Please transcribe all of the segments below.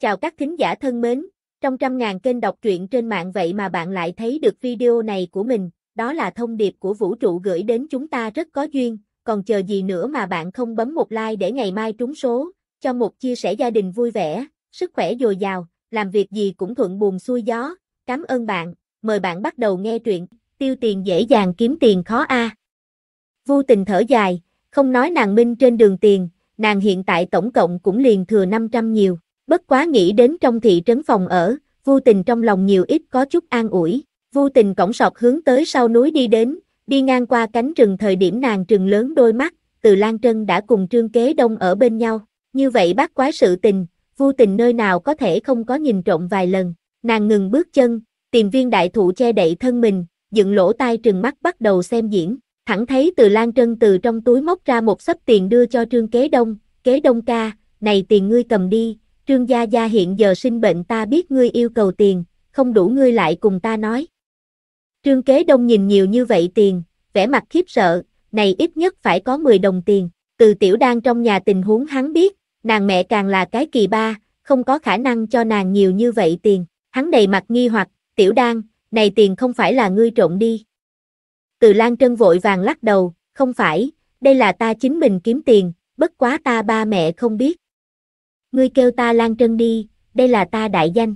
Chào các thính giả thân mến, trong trăm ngàn kênh đọc truyện trên mạng vậy mà bạn lại thấy được video này của mình, đó là thông điệp của vũ trụ gửi đến chúng ta rất có duyên, còn chờ gì nữa mà bạn không bấm một like để ngày mai trúng số, cho một chia sẻ gia đình vui vẻ, sức khỏe dồi dào, làm việc gì cũng thuận buồm xuôi gió, cảm ơn bạn, mời bạn bắt đầu nghe truyện, tiêu tiền dễ dàng kiếm tiền khó a. À. Vô tình thở dài, không nói nàng minh trên đường tiền, nàng hiện tại tổng cộng cũng liền thừa 500 nhiều. Bất quá nghĩ đến trong thị trấn phòng ở, vô tình trong lòng nhiều ít có chút an ủi. Vô tình cổng sọc hướng tới sau núi đi đến, đi ngang qua cánh rừng thời điểm nàng trừng lớn đôi mắt, từ Lan Trân đã cùng Trương Kế Đông ở bên nhau. Như vậy bắt quá sự tình, vô tình nơi nào có thể không có nhìn trộm vài lần. Nàng ngừng bước chân, tìm viên đại thụ che đậy thân mình, dựng lỗ tai trừng mắt bắt đầu xem diễn. Thẳng thấy từ Lan Trân từ trong túi móc ra một sấp tiền đưa cho Trương Kế Đông, Kế Đông ca, này tiền ngươi cầm đi, Trương Gia Gia hiện giờ sinh bệnh ta biết ngươi yêu cầu tiền, không đủ ngươi lại cùng ta nói. Trương Kế Đông nhìn nhiều như vậy tiền, vẻ mặt khiếp sợ, này ít nhất phải có 10 đồng tiền. Từ tiểu Đang trong nhà tình huống hắn biết, nàng mẹ càng là cái kỳ ba, không có khả năng cho nàng nhiều như vậy tiền. Hắn đầy mặt nghi hoặc, tiểu Đang, này tiền không phải là ngươi trộn đi. Từ Lan Trân vội vàng lắc đầu, không phải, đây là ta chính mình kiếm tiền, bất quá ta ba mẹ không biết. Ngươi kêu ta Lan Trân đi, đây là ta đại danh.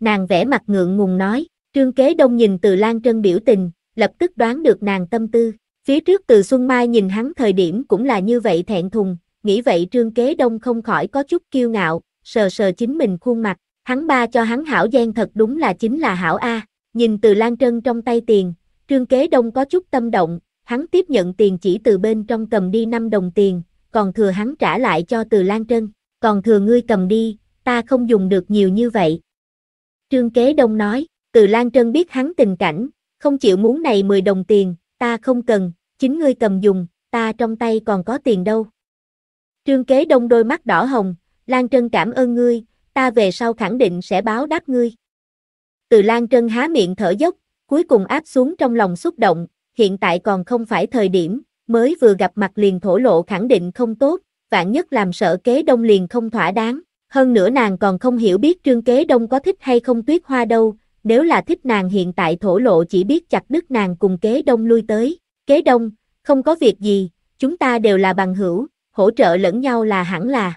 Nàng vẽ mặt ngượng ngùng nói, trương kế đông nhìn từ Lan Trân biểu tình, lập tức đoán được nàng tâm tư. Phía trước từ Xuân Mai nhìn hắn thời điểm cũng là như vậy thẹn thùng, nghĩ vậy trương kế đông không khỏi có chút kiêu ngạo, sờ sờ chính mình khuôn mặt, hắn ba cho hắn hảo gian thật đúng là chính là hảo A, nhìn từ Lan Trân trong tay tiền, trương kế đông có chút tâm động, hắn tiếp nhận tiền chỉ từ bên trong cầm đi 5 đồng tiền, còn thừa hắn trả lại cho từ Lan Trân còn thừa ngươi cầm đi, ta không dùng được nhiều như vậy. Trương Kế Đông nói, từ Lan Trân biết hắn tình cảnh, không chịu muốn này 10 đồng tiền, ta không cần, chính ngươi cầm dùng, ta trong tay còn có tiền đâu. Trương Kế Đông đôi mắt đỏ hồng, Lan Trân cảm ơn ngươi, ta về sau khẳng định sẽ báo đáp ngươi. Từ Lan Trân há miệng thở dốc, cuối cùng áp xuống trong lòng xúc động, hiện tại còn không phải thời điểm, mới vừa gặp mặt liền thổ lộ khẳng định không tốt, vạn nhất làm sợ kế đông liền không thỏa đáng. Hơn nữa nàng còn không hiểu biết trương kế đông có thích hay không tuyết hoa đâu, nếu là thích nàng hiện tại thổ lộ chỉ biết chặt đứt nàng cùng kế đông lui tới. Kế đông, không có việc gì, chúng ta đều là bằng hữu, hỗ trợ lẫn nhau là hẳn là.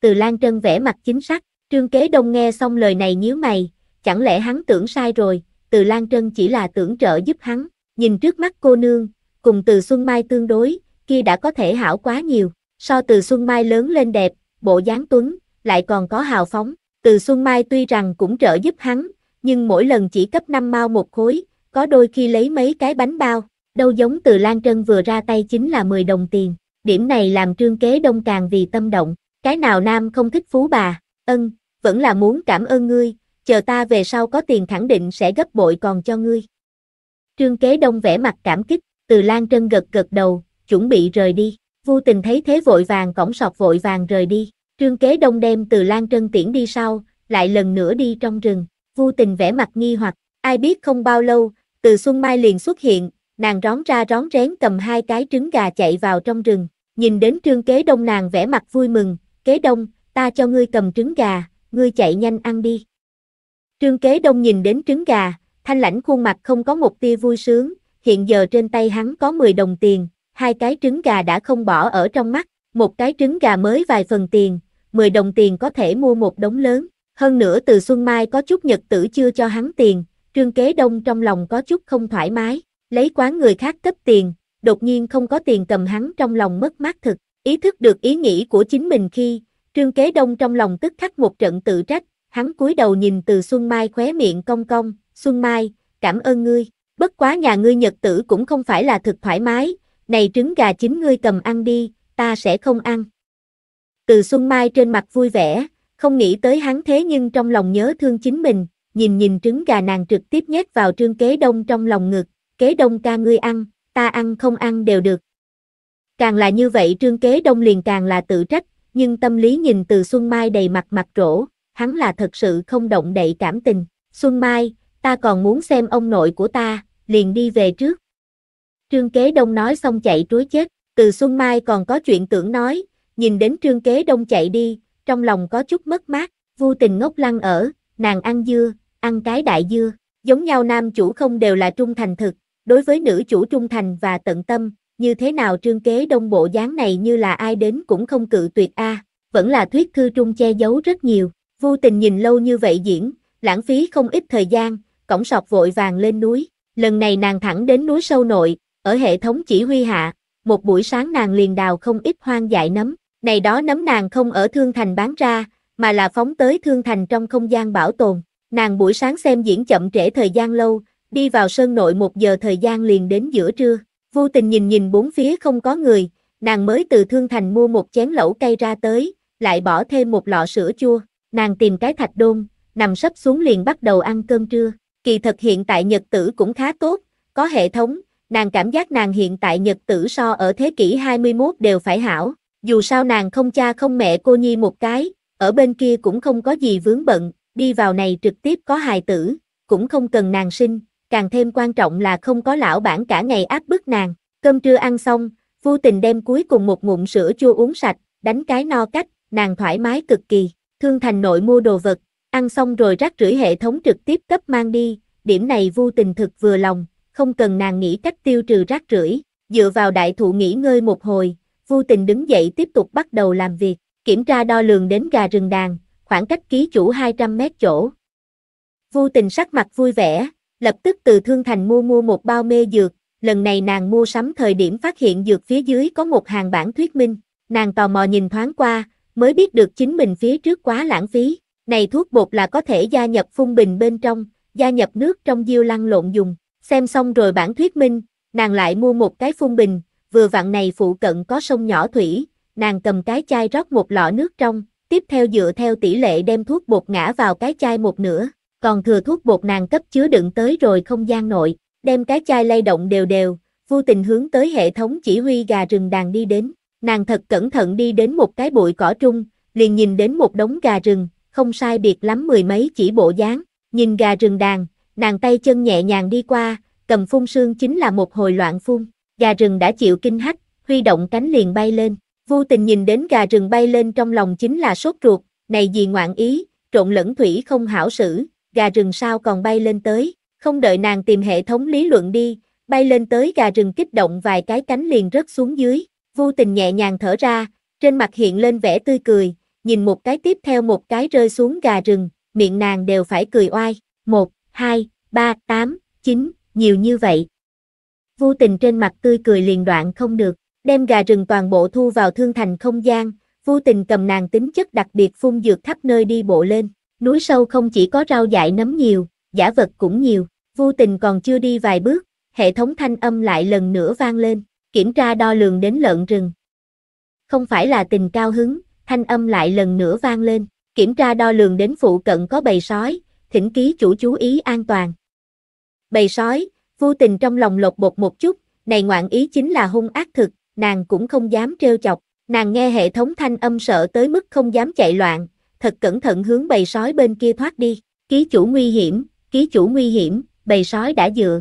Từ Lan Trân vẽ mặt chính sắc, Trương Kế Đông nghe xong lời này nhíu mày, chẳng lẽ hắn tưởng sai rồi, Từ Lan Trân chỉ là tưởng trợ giúp hắn, nhìn trước mắt cô nương, cùng Từ Xuân Mai tương đối, kia đã có thể hảo quá nhiều. So từ Xuân Mai lớn lên đẹp, bộ dáng tuấn, lại còn có hào phóng. Từ Xuân Mai tuy rằng cũng trợ giúp hắn, nhưng mỗi lần chỉ cấp 5 mao một khối, có đôi khi lấy mấy cái bánh bao, đâu giống từ Lan Trân vừa ra tay chính là 10 đồng tiền. Điểm này làm trương kế đông càng vì tâm động, cái nào nam không thích phú bà, ân, vẫn là muốn cảm ơn ngươi, chờ ta về sau có tiền khẳng định sẽ gấp bội còn cho ngươi. Trương kế đông vẻ mặt cảm kích, từ Lan Trân gật gật đầu, chuẩn bị rời đi. Vu tình thấy thế vội vàng cổng sọt vội vàng rời đi, trương kế đông đêm từ Lan Trân tiễn đi sau, lại lần nữa đi trong rừng, Vu tình vẻ mặt nghi hoặc, ai biết không bao lâu, từ Xuân Mai liền xuất hiện, nàng rón ra rón rén cầm hai cái trứng gà chạy vào trong rừng, nhìn đến trương kế đông nàng vẻ mặt vui mừng, kế đông, ta cho ngươi cầm trứng gà, ngươi chạy nhanh ăn đi. Trương kế đông nhìn đến trứng gà, thanh lãnh khuôn mặt không có một tia vui sướng, hiện giờ trên tay hắn có 10 đồng tiền, hai cái trứng gà đã không bỏ ở trong mắt, một cái trứng gà mới vài phần tiền, 10 đồng tiền có thể mua một đống lớn, hơn nữa từ Xuân Mai có chút nhật tử chưa cho hắn tiền, Trương Kế Đông trong lòng có chút không thoải mái, lấy quán người khác cấp tiền, đột nhiên không có tiền cầm hắn trong lòng mất mát thực, ý thức được ý nghĩ của chính mình khi, Trương Kế Đông trong lòng tức khắc một trận tự trách, hắn cúi đầu nhìn từ Xuân Mai khóe miệng cong cong, Xuân Mai, cảm ơn ngươi, bất quá nhà ngươi nhật tử cũng không phải là thực thoải mái, này trứng gà chính ngươi cầm ăn đi, ta sẽ không ăn. Từ Xuân Mai trên mặt vui vẻ, không nghĩ tới hắn thế nhưng trong lòng nhớ thương chính mình, nhìn nhìn trứng gà nàng trực tiếp nhét vào trương kế đông trong lòng ngực, kế đông ca ngươi ăn, ta ăn không ăn đều được. Càng là như vậy trương kế đông liền càng là tự trách, nhưng tâm lý nhìn từ Xuân Mai đầy mặt mặt rỗ, hắn là thật sự không động đậy cảm tình. Xuân Mai, ta còn muốn xem ông nội của ta, liền đi về trước. Trương Kế Đông nói xong chạy trối chết, từ Xuân Mai còn có chuyện tưởng nói, nhìn đến Trương Kế Đông chạy đi, trong lòng có chút mất mát, vô tình ngốc lăng ở, nàng ăn dưa, ăn cái đại dưa, giống nhau nam chủ không đều là trung thành thực, đối với nữ chủ trung thành và tận tâm, như thế nào Trương Kế Đông bộ dáng này như là ai đến cũng không cự tuyệt a, vẫn là thuyết thư trung che giấu rất nhiều, vô tình nhìn lâu như vậy diễn, lãng phí không ít thời gian, cổng sọc vội vàng lên núi, lần này nàng thẳng đến núi sâu nội, ở hệ thống chỉ huy hạ, một buổi sáng nàng liền đào không ít hoang dại nấm, này đó nấm nàng không ở Thương Thành bán ra, mà là phóng tới Thương Thành trong không gian bảo tồn. Nàng buổi sáng xem diễn chậm trễ thời gian lâu, đi vào sơn nội một giờ thời gian liền đến giữa trưa. Vô tình nhìn nhìn bốn phía không có người, nàng mới từ Thương Thành mua một chén lẩu cây ra tới, lại bỏ thêm một lọ sữa chua. Nàng tìm cái thạch đôn, nằm sấp xuống liền bắt đầu ăn cơm trưa. Kỳ thật hiện tại nhật tử cũng khá tốt, có hệ thống, nàng cảm giác nàng hiện tại nhật tử so ở thế kỷ 21 đều phải hảo, dù sao nàng không cha không mẹ cô nhi một cái, ở bên kia cũng không có gì vướng bận, đi vào này trực tiếp có hài tử, cũng không cần nàng sinh, càng thêm quan trọng là không có lão bản cả ngày áp bức nàng, cơm trưa ăn xong, vô tình đem cuối cùng một ngụm sữa chua uống sạch, đánh cái no cách, nàng thoải mái cực kỳ, thương thành nội mua đồ vật, ăn xong rồi rác rưởi hệ thống trực tiếp cấp mang đi, điểm này vô tình thực vừa lòng, không cần nàng nghĩ cách tiêu trừ rác rưởi, dựa vào đại thụ nghỉ ngơi một hồi, vô tình đứng dậy tiếp tục bắt đầu làm việc, kiểm tra đo lường đến gà rừng đàn, khoảng cách ký chủ 200 mét chỗ. Vô tình sắc mặt vui vẻ, lập tức từ Thương Thành mua mua một bao mê dược, lần này nàng mua sắm thời điểm phát hiện dược phía dưới có một hàng bản thuyết minh, nàng tò mò nhìn thoáng qua, mới biết được chính mình phía trước quá lãng phí, này thuốc bột là có thể gia nhập phun bình bên trong, gia nhập nước trong diêu lăn lộn dùng, Xem xong rồi bản thuyết minh, nàng lại mua một cái phun bình, vừa vặn này phụ cận có sông nhỏ thủy, nàng cầm cái chai rót một lọ nước trong, tiếp theo dựa theo tỷ lệ đem thuốc bột ngã vào cái chai một nửa, còn thừa thuốc bột nàng cấp chứa đựng tới rồi không gian nội, đem cái chai lay động đều đều, vô tình hướng tới hệ thống chỉ huy gà rừng đàn đi đến. Nàng thật cẩn thận đi đến một cái bụi cỏ trung, liền nhìn đến một đống gà rừng, không sai biệt lắm mười mấy chỉ bộ dáng, nhìn gà rừng đàn, nàng tay chân nhẹ nhàng đi qua, cầm phun sương chính là một hồi loạn phun, gà rừng đã chịu kinh hách, huy động cánh liền bay lên, vô tình nhìn đến gà rừng bay lên trong lòng chính là sốt ruột, này gì ngoạn ý, trộn lẫn thủy không hảo xử, gà rừng sao còn bay lên tới, không đợi nàng tìm hệ thống lý luận đi, bay lên tới gà rừng kích động vài cái cánh liền rớt xuống dưới, vô tình nhẹ nhàng thở ra, trên mặt hiện lên vẻ tươi cười, nhìn một cái tiếp theo một cái rơi xuống gà rừng, miệng nàng đều phải cười oai, một, 2, 3, 8, 9, nhiều như vậy. Vô tình trên mặt tươi cười liền đoạn không được, đem gà rừng toàn bộ thu vào thương thành không gian, vô tình cầm nàng tính chất đặc biệt phun dược khắp nơi đi bộ lên. Núi sâu không chỉ có rau dại nấm nhiều, giả vật cũng nhiều, vô tình còn chưa đi vài bước, hệ thống thanh âm lại lần nữa vang lên, kiểm tra đo lường đến lợn rừng. Không phải là tình cao hứng, thanh âm lại lần nữa vang lên, kiểm tra đo lường đến phụ cận có bầy sói, thỉnh ký chủ chú ý an toàn. Bầy sói, vô tình trong lòng lột bột một chút, này ngoạn ý chính là hung ác thực, nàng cũng không dám trêu chọc, nàng nghe hệ thống thanh âm sợ tới mức không dám chạy loạn, thật cẩn thận hướng bầy sói bên kia thoát đi, ký chủ nguy hiểm, ký chủ nguy hiểm, bầy sói đã dựa.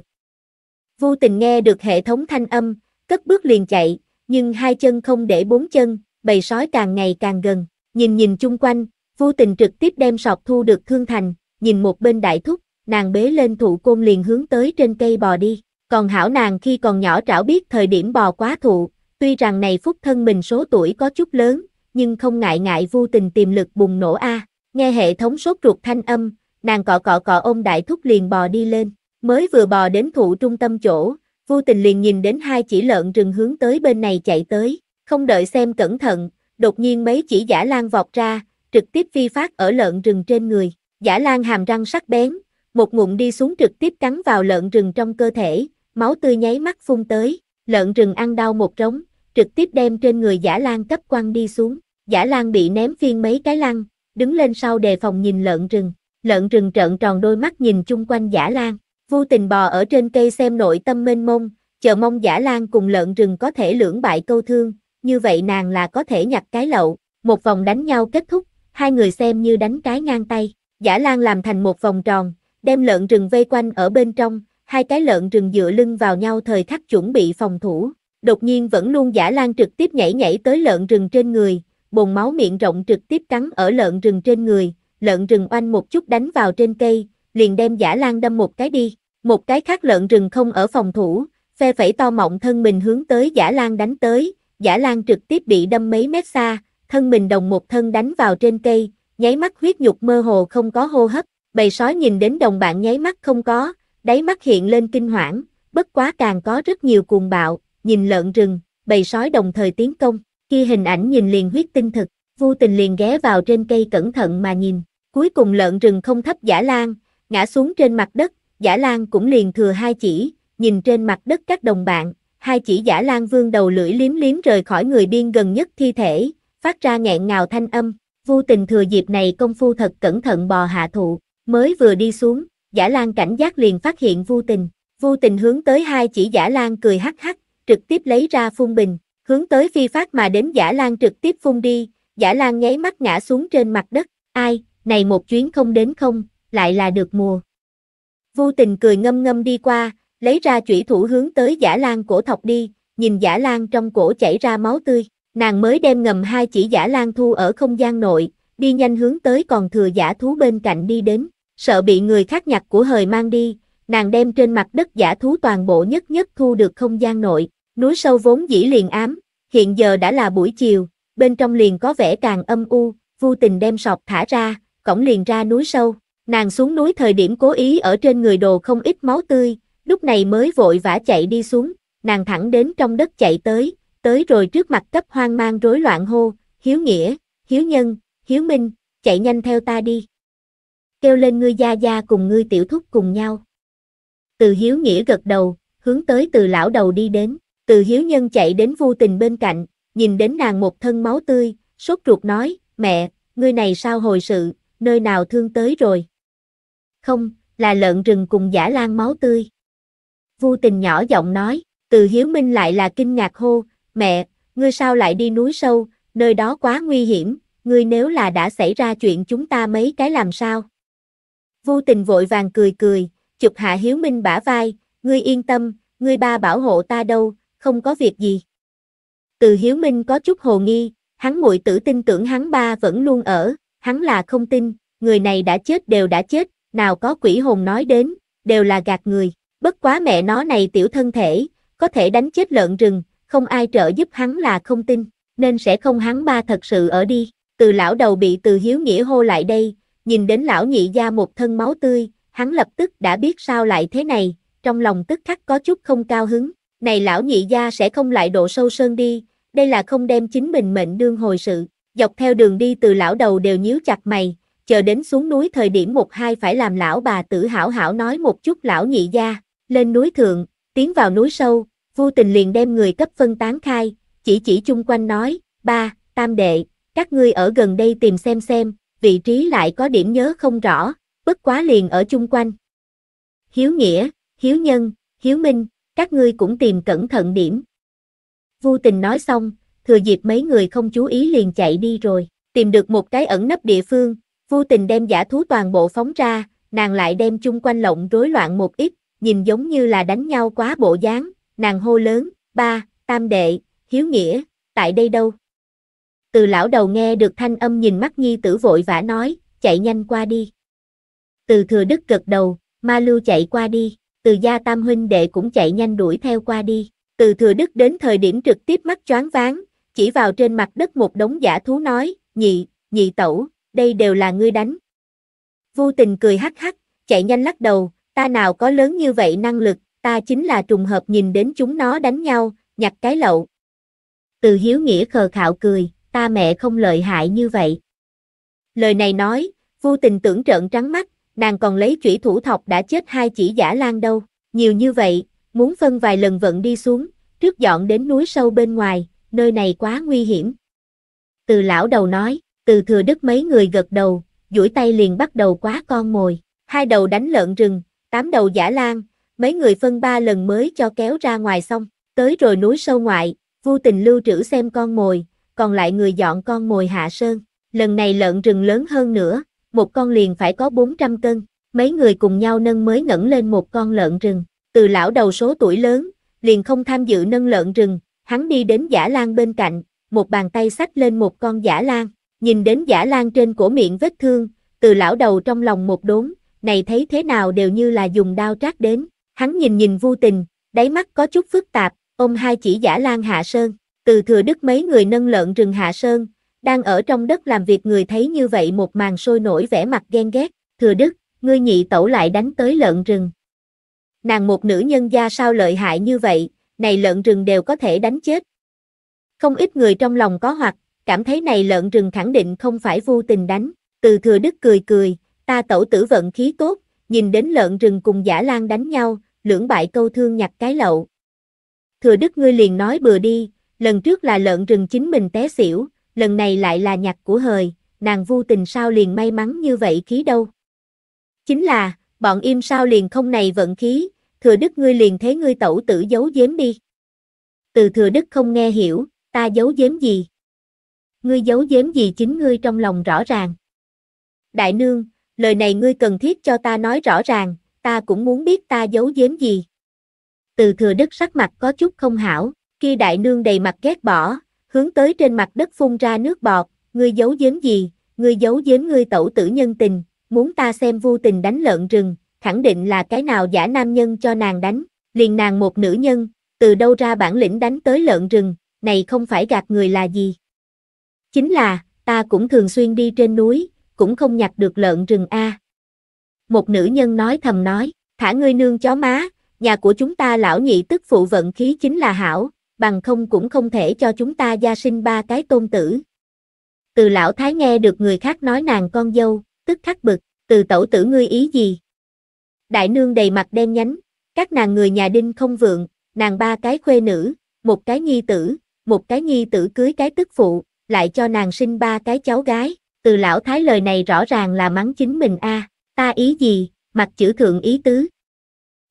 Vô tình nghe được hệ thống thanh âm, cất bước liền chạy, nhưng hai chân không để bốn chân, bầy sói càng ngày càng gần, nhìn nhìn chung quanh, vô tình trực tiếp đem sọt thu được thương thành, nhìn một bên đại thúc, nàng bế lên thụ côn liền hướng tới trên cây bò đi. Còn hảo nàng khi còn nhỏ trảo biết thời điểm bò quá thụ, tuy rằng này phúc thân mình số tuổi có chút lớn, nhưng không ngại ngại vô tình tiềm lực bùng nổ a. Nghe hệ thống sốt ruột thanh âm, nàng cọ cọ cọ ôm đại thúc liền bò đi lên, mới vừa bò đến thụ trung tâm chỗ, vô tình liền nhìn đến hai chỉ lợn rừng hướng tới bên này chạy tới, không đợi xem cẩn thận, đột nhiên mấy chỉ giả lan vọt ra, trực tiếp phi phát ở lợn rừng trên người, Giả Lan hàm răng sắc bén, một ngụm đi xuống trực tiếp cắn vào lợn rừng trong cơ thể, máu tươi nháy mắt phun tới, lợn rừng ăn đau một trống, trực tiếp đem trên người Giả Lan cấp quăng đi xuống. Giả Lan bị ném phiên mấy cái lăn, đứng lên sau đề phòng nhìn lợn rừng. Lợn rừng trợn tròn đôi mắt nhìn chung quanh Giả Lan, vô tình bò ở trên cây xem nội tâm mênh mông, chờ mong Giả Lan cùng lợn rừng có thể lưỡng bại câu thương, như vậy nàng là có thể nhặt cái lậu. Một vòng đánh nhau kết thúc, hai người xem như đánh cái ngang tay. Giả Lan làm thành một vòng tròn, đem lợn rừng vây quanh ở bên trong, hai cái lợn rừng dựa lưng vào nhau thời khắc chuẩn bị phòng thủ. Đột nhiên vẫn luôn Giả Lan trực tiếp nhảy nhảy tới lợn rừng trên người, bồn máu miệng rộng trực tiếp cắn ở lợn rừng trên người, lợn rừng oanh một chút đánh vào trên cây, liền đem Giả Lan đâm một cái đi. Một cái khác lợn rừng không ở phòng thủ, phe phẩy to mọng thân mình hướng tới Giả Lan đánh tới, Giả Lan trực tiếp bị đâm mấy mét xa, thân mình đồng một thân đánh vào trên cây, nháy mắt huyết nhục mơ hồ không có hô hấp, bầy sói nhìn đến đồng bạn nháy mắt không có, đáy mắt hiện lên kinh hoảng, bất quá càng có rất nhiều cuồng bạo, nhìn lợn rừng, bầy sói đồng thời tiến công, kia hình ảnh nhìn liền huyết tinh thực, vô tình liền ghé vào trên cây cẩn thận mà nhìn, cuối cùng lợn rừng không thấp giả lan, ngã xuống trên mặt đất, giả lan cũng liền thừa hai chỉ, nhìn trên mặt đất các đồng bạn, hai chỉ giả lan vương đầu lưỡi liếm liếm rời khỏi người biên gần nhất thi thể, phát ra nghẹn ngào thanh âm, Vô tình thừa dịp này công phu thật cẩn thận bò hạ thụ, mới vừa đi xuống, giả lan cảnh giác liền phát hiện vô tình. Vô tình hướng tới hai chỉ giả lan cười hắc hắc, trực tiếp lấy ra phun bình, hướng tới phi phát mà đến giả lan trực tiếp phun đi, giả lan nháy mắt ngã xuống trên mặt đất, ai, này một chuyến không đến không, lại là được mùa. Vô tình cười ngâm ngâm đi qua, lấy ra chủy thủ hướng tới giả lan cổ thọc đi, nhìn giả lan trong cổ chảy ra máu tươi. Nàng mới đem ngầm hai chỉ giả lan thu ở không gian nội, đi nhanh hướng tới còn thừa giả thú bên cạnh đi đến, sợ bị người khác nhặt của hời mang đi, nàng đem trên mặt đất giả thú toàn bộ nhất nhất thu được không gian nội, núi sâu vốn dĩ liền ám, hiện giờ đã là buổi chiều, bên trong liền có vẻ càng âm u, vô tình đem sọt thả ra, cổng liền ra núi sâu, nàng xuống núi thời điểm cố ý ở trên người đồ không ít máu tươi, lúc này mới vội vã chạy đi xuống, nàng thẳng đến trong đất chạy tới, tới rồi trước mặt cấp hoang mang rối loạn hô, hiếu nghĩa, hiếu nhân, hiếu minh, chạy nhanh theo ta đi. Kêu lên ngươi gia gia cùng ngươi tiểu thúc cùng nhau. Từ hiếu nghĩa gật đầu, hướng tới từ lão đầu đi đến, từ hiếu nhân chạy đến vô tình bên cạnh, nhìn đến nàng một thân máu tươi, sốt ruột nói, mẹ, ngươi này sao hồi sự, nơi nào thương tới rồi. Không, là lợn rừng cùng giả lan máu tươi. Vô tình nhỏ giọng nói, từ hiếu minh lại là kinh ngạc hô, mẹ, ngươi sao lại đi núi sâu, nơi đó quá nguy hiểm, ngươi nếu là đã xảy ra chuyện chúng ta mấy cái làm sao? Vô tình vội vàng cười cười, chụp hạ hiếu minh bả vai, ngươi yên tâm, ngươi ba bảo hộ ta đâu, không có việc gì. Từ hiếu minh có chút hồ nghi, hắn muội tử tin tưởng hắn ba vẫn luôn ở, hắn là không tin, người này đã chết đều đã chết, nào có quỷ hồn nói đến, đều là gạt người, bất quá mẹ nó này tiểu thân thể, có thể đánh chết lợn rừng, không ai trợ giúp hắn là không tin, nên sẽ không hắn ba thật sự ở đi. Từ lão đầu bị từ hiếu nghĩa hô lại đây, nhìn đến lão nhị gia một thân máu tươi, hắn lập tức đã biết sao lại thế này, trong lòng tức khắc có chút không cao hứng. Này lão nhị gia sẽ không lại độ sâu sơn đi, đây là không đem chính mình mệnh đương hồi sự. Dọc theo đường đi từ lão đầu đều nhíu chặt mày, chờ đến xuống núi thời điểm một hai phải làm lão bà tử hảo hảo nói một chút lão nhị gia. Lên núi thượng, tiến vào núi sâu, vô tình liền đem người cấp phân tán khai, chỉ chỉ chung quanh nói, ba, tam đệ, các ngươi ở gần đây tìm xem xem, vị trí lại có điểm nhớ không rõ, bất quá liền ở chung quanh. Hiếu Nghĩa, Hiếu Nhân, Hiếu Minh, các ngươi cũng tìm cẩn thận điểm. Vô tình nói xong, thừa dịp mấy người không chú ý liền chạy đi rồi, tìm được một cái ẩn nấp địa phương, vô tình đem giả thú toàn bộ phóng ra, nàng lại đem chung quanh lộng rối loạn một ít, nhìn giống như là đánh nhau quá bộ dáng, nàng hô lớn, ba, tam đệ, hiếu nghĩa, tại đây đâu? Từ lão đầu nghe được thanh âm nhìn mắt nhi tử vội vã nói, chạy nhanh qua đi. Từ thừa đức gật đầu, ma lưu chạy qua đi, từ gia tam huynh đệ cũng chạy nhanh đuổi theo qua đi. Từ thừa đức đến thời điểm trực tiếp mắt choáng váng, chỉ vào trên mặt đất một đống giả thú nói, nhị, nhị tẩu, đây đều là ngươi đánh. Vô tình cười hắc hắc, chạy nhanh lắc đầu, ta nào có lớn như vậy năng lực, ta chính là trùng hợp nhìn đến chúng nó đánh nhau, nhặt cái lậu. Từ hiếu nghĩa khờ khạo cười, ta mẹ không lợi hại như vậy. Lời này nói, vô tình tưởng trợn trắng mắt, nàng còn lấy chủy thủ thọc đã chết hai chỉ giả lan đâu, nhiều như vậy, muốn phân vài lần vận đi xuống, trước dọn đến núi sâu bên ngoài, nơi này quá nguy hiểm. Từ lão đầu nói, từ thừa đức mấy người gật đầu, duỗi tay liền bắt đầu quá con mồi, hai đầu đánh lợn rừng, tám đầu giả lan, mấy người phân ba lần mới cho kéo ra ngoài xong, tới rồi núi sâu ngoại, vô tình lưu trữ xem con mồi, còn lại người dọn con mồi hạ sơn, lần này lợn rừng lớn hơn nữa, một con liền phải có 400 cân, mấy người cùng nhau nâng mới ngẩng lên một con lợn rừng, từ lão đầu số tuổi lớn, liền không tham dự nâng lợn rừng, hắn đi đến giả lan bên cạnh, một bàn tay xách lên một con giả lan, nhìn đến giả lan trên cổ miệng vết thương, từ lão đầu trong lòng một đốn, này thấy thế nào đều như là dùng đao trát đến, Hắn nhìn nhìn vu tình, đáy mắt có chút phức tạp, ôm hai chỉ giả lan hạ sơn, từ thừa đức mấy người nâng lợn rừng hạ sơn, đang ở trong đất làm việc người thấy như vậy một màn sôi nổi vẻ mặt ghen ghét, thừa đức, ngươi nhị tẩu lại đánh tới lợn rừng. Nàng một nữ nhân gia sao lợi hại như vậy, này lợn rừng đều có thể đánh chết. Không ít người trong lòng có hoặc, cảm thấy này lợn rừng khẳng định không phải vô tình đánh, từ thừa đức cười cười, ta tẩu tử vận khí tốt, nhìn đến lợn rừng cùng giả lan đánh nhau, lưỡng bại câu thương nhặt cái lậu. Thừa đức ngươi liền nói bừa đi, lần trước là lợn rừng chính mình té xỉu, lần này lại là nhặt của hời, nàng vu tình sao liền may mắn như vậy khí đâu. Chính là, bọn im sao liền không này vận khí, thừa đức ngươi liền thế ngươi tẩu tử giấu giếm đi. Từ thừa đức không nghe hiểu, ta giấu giếm gì? Ngươi giấu giếm gì chính ngươi trong lòng rõ ràng. Đại nương, lời này ngươi cần thiết cho ta nói rõ ràng, ta cũng muốn biết ta giấu giếm gì. Từ thừa đức sắc mặt có chút không hảo, kia đại nương đầy mặt ghét bỏ, hướng tới trên mặt đất phun ra nước bọt, ngươi giấu giếm gì, ngươi giấu giếm ngươi tẩu tử nhân tình, muốn ta xem vô tình đánh lợn rừng, khẳng định là cái nào giả nam nhân cho nàng đánh, liền nàng một nữ nhân, từ đâu ra bản lĩnh đánh tới lợn rừng, này không phải gạt người là gì. Chính là, ta cũng thường xuyên đi trên núi, cũng không nhặt được lợn rừng A một nữ nhân nói thầm nói, thả ngươi nương chó má, nhà của chúng ta lão nhị tức phụ vận khí chính là hảo, bằng không cũng không thể cho chúng ta gia sinh ba cái tôn tử. Từ lão thái nghe được người khác nói nàng con dâu, tức khắc bực, từ tẩu tử ngươi ý gì? Đại nương đầy mặt đen nhánh, các nàng người nhà đinh không vượng, nàng ba cái khuê nữ, một cái nhi tử, một cái nhi tử cưới cái tức phụ, lại cho nàng sinh ba cái cháu gái, từ lão thái lời này rõ ràng là mắng chính mình a. À ta ý gì, mặt chữ thượng ý tứ.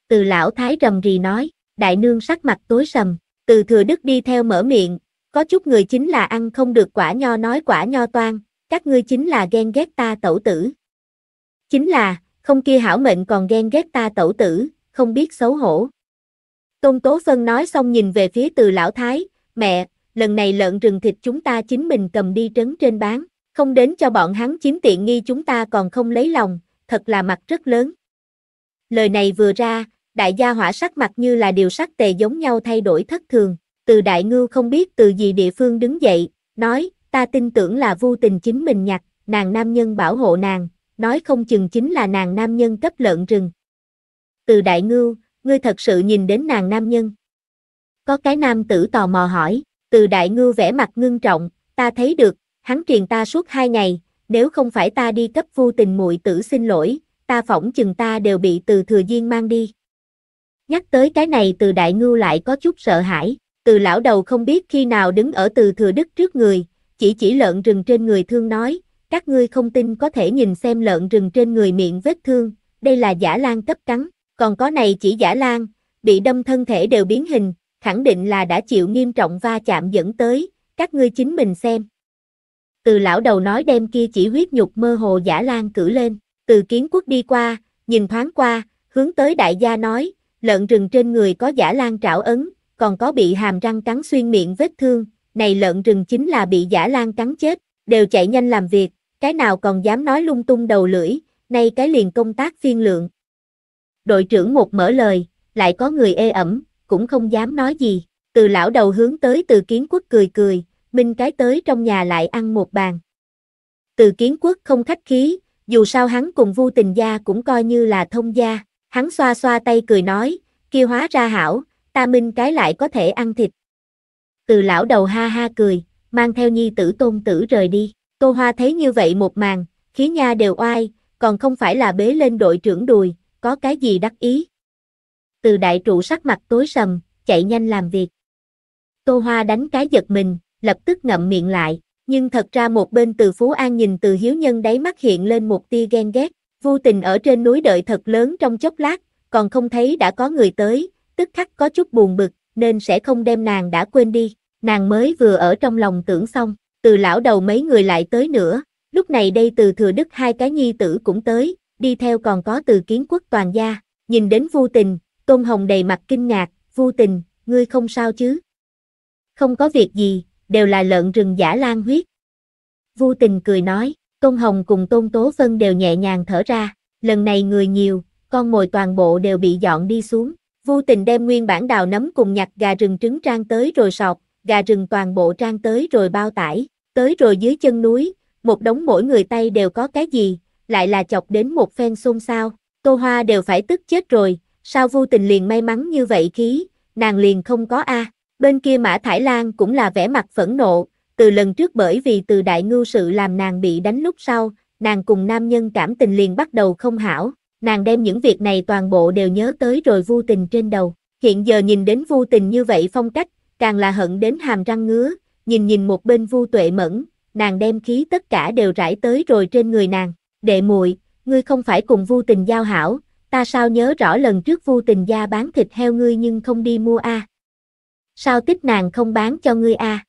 Từ lão thái rầm rì nói, đại nương sắc mặt tối sầm, từ thừa đức đi theo mở miệng, có chút người chính là ăn không được quả nho nói quả nho toan, các ngươi chính là ghen ghét ta tẩu tử. Chính là, không kia hảo mệnh còn ghen ghét ta tẩu tử, không biết xấu hổ. Tôn Tố Phân nói xong nhìn về phía từ lão thái, mẹ, lần này lợn rừng thịt chúng ta chính mình cầm đi trấn trên bán, không đến cho bọn hắn chiếm tiện nghi chúng ta còn không lấy lòng, thật là mặt rất lớn. Lời này vừa ra, đại gia hỏa sắc mặt như là điều sắc tề giống nhau thay đổi thất thường, từ đại ngưu không biết từ gì địa phương đứng dậy, nói, ta tin tưởng là vô tình chính mình nhặt, nàng nam nhân bảo hộ nàng, nói không chừng chính là nàng nam nhân cấp lợn rừng. Từ đại ngưu, ngươi thật sự nhìn đến nàng nam nhân. Có cái nam tử tò mò hỏi, từ đại ngưu vẻ mặt ngưng trọng, ta thấy được, hắn truyền ta suốt hai ngày, nếu không phải ta đi cấp vu tình muội tử xin lỗi, ta phỏng chừng ta đều bị từ thừa duyên mang đi. Nhắc tới cái này từ đại ngưu lại có chút sợ hãi, từ lão đầu không biết khi nào đứng ở từ thừa đức trước người, chỉ chỉ lợn rừng trên người thương nói, các ngươi không tin có thể nhìn xem lợn rừng trên người miệng vết thương, đây là giả lan cấp cắn, còn có này chỉ giả lan, bị đâm thân thể đều biến hình, khẳng định là đã chịu nghiêm trọng va chạm dẫn tới, các ngươi chính mình xem từ lão đầu nói đem kia chỉ huyết nhục mơ hồ giả lan cử lên, từ kiến quốc đi qua, nhìn thoáng qua, hướng tới đại gia nói, lợn rừng trên người có giả lan trảo ấn, còn có bị hàm răng cắn xuyên miệng vết thương, này lợn rừng chính là bị giả lan cắn chết, đều chạy nhanh làm việc, cái nào còn dám nói lung tung đầu lưỡi, nay cái liền công tác phiên lượng. Đội trưởng một mở lời, lại có người ê ẩm, cũng không dám nói gì, từ lão đầu hướng tới từ kiến quốc cười cười, Minh cái tới trong nhà lại ăn một bàn. Từ kiến quốc không khách khí, dù sao hắn cùng Vu Tình Gia cũng coi như là thông gia, hắn xoa xoa tay cười nói, kia hóa ra hảo, ta Minh cái lại có thể ăn thịt. Từ lão đầu ha ha cười, mang theo nhi tử tôn tử rời đi, Tô Hoa thấy như vậy một màn, khí nha đều oai, còn không phải là bế lên đội trưởng đùi, có cái gì đắc ý. Từ đại trụ sắc mặt tối sầm, chạy nhanh làm việc. Tô Hoa đánh cái giật mình, lập tức ngậm miệng lại, nhưng thật ra một bên từ Phú An nhìn từ Hiếu Nhân đáy mắt hiện lên một tia ghen ghét, vô tình ở trên núi đợi thật lớn trong chốc lát, còn không thấy đã có người tới, tức khắc có chút buồn bực, nên sẽ không đem nàng đã quên đi, nàng mới vừa ở trong lòng tưởng xong, từ lão đầu mấy người lại tới nữa, lúc này đây từ thừa đức hai cái nhi tử cũng tới, đi theo còn có từ kiến quốc toàn gia, nhìn đến vô tình, tôn hồng đầy mặt kinh ngạc, vô tình, ngươi không sao chứ? Không có việc gì, đều là lợn rừng giả lan huyết. Vu tình cười nói, Công Hồng cùng Tôn Tố Vân đều nhẹ nhàng thở ra, lần này người nhiều, con mồi toàn bộ đều bị dọn đi xuống. Vu tình đem nguyên bản đào nấm cùng nhặt gà rừng trứng trang tới rồi sọt, gà rừng toàn bộ trang tới rồi bao tải, tới rồi dưới chân núi, một đống mỗi người tay đều có cái gì, lại là chọc đến một phen xôn xao, tô hoa đều phải tức chết rồi, sao Vu tình liền may mắn như vậy khí, nàng liền không có a à. Bên kia Mã Thải Lan cũng là vẻ mặt phẫn nộ, từ lần trước bởi vì từ đại ngưu sự làm nàng bị đánh lúc sau, nàng cùng nam nhân cảm tình liền bắt đầu không hảo, nàng đem những việc này toàn bộ đều nhớ tới rồi vô tình trên đầu. Hiện giờ nhìn đến vô tình như vậy phong cách, càng là hận đến hàm răng ngứa, nhìn nhìn một bên vu tuệ mẫn, nàng đem khí tất cả đều rải tới rồi trên người nàng. Đệ muội, ngươi không phải cùng vu tình giao hảo, ta sao nhớ rõ lần trước vu tình gia bán thịt heo ngươi nhưng không đi mua a à sao tích nàng không bán cho ngươi a? À?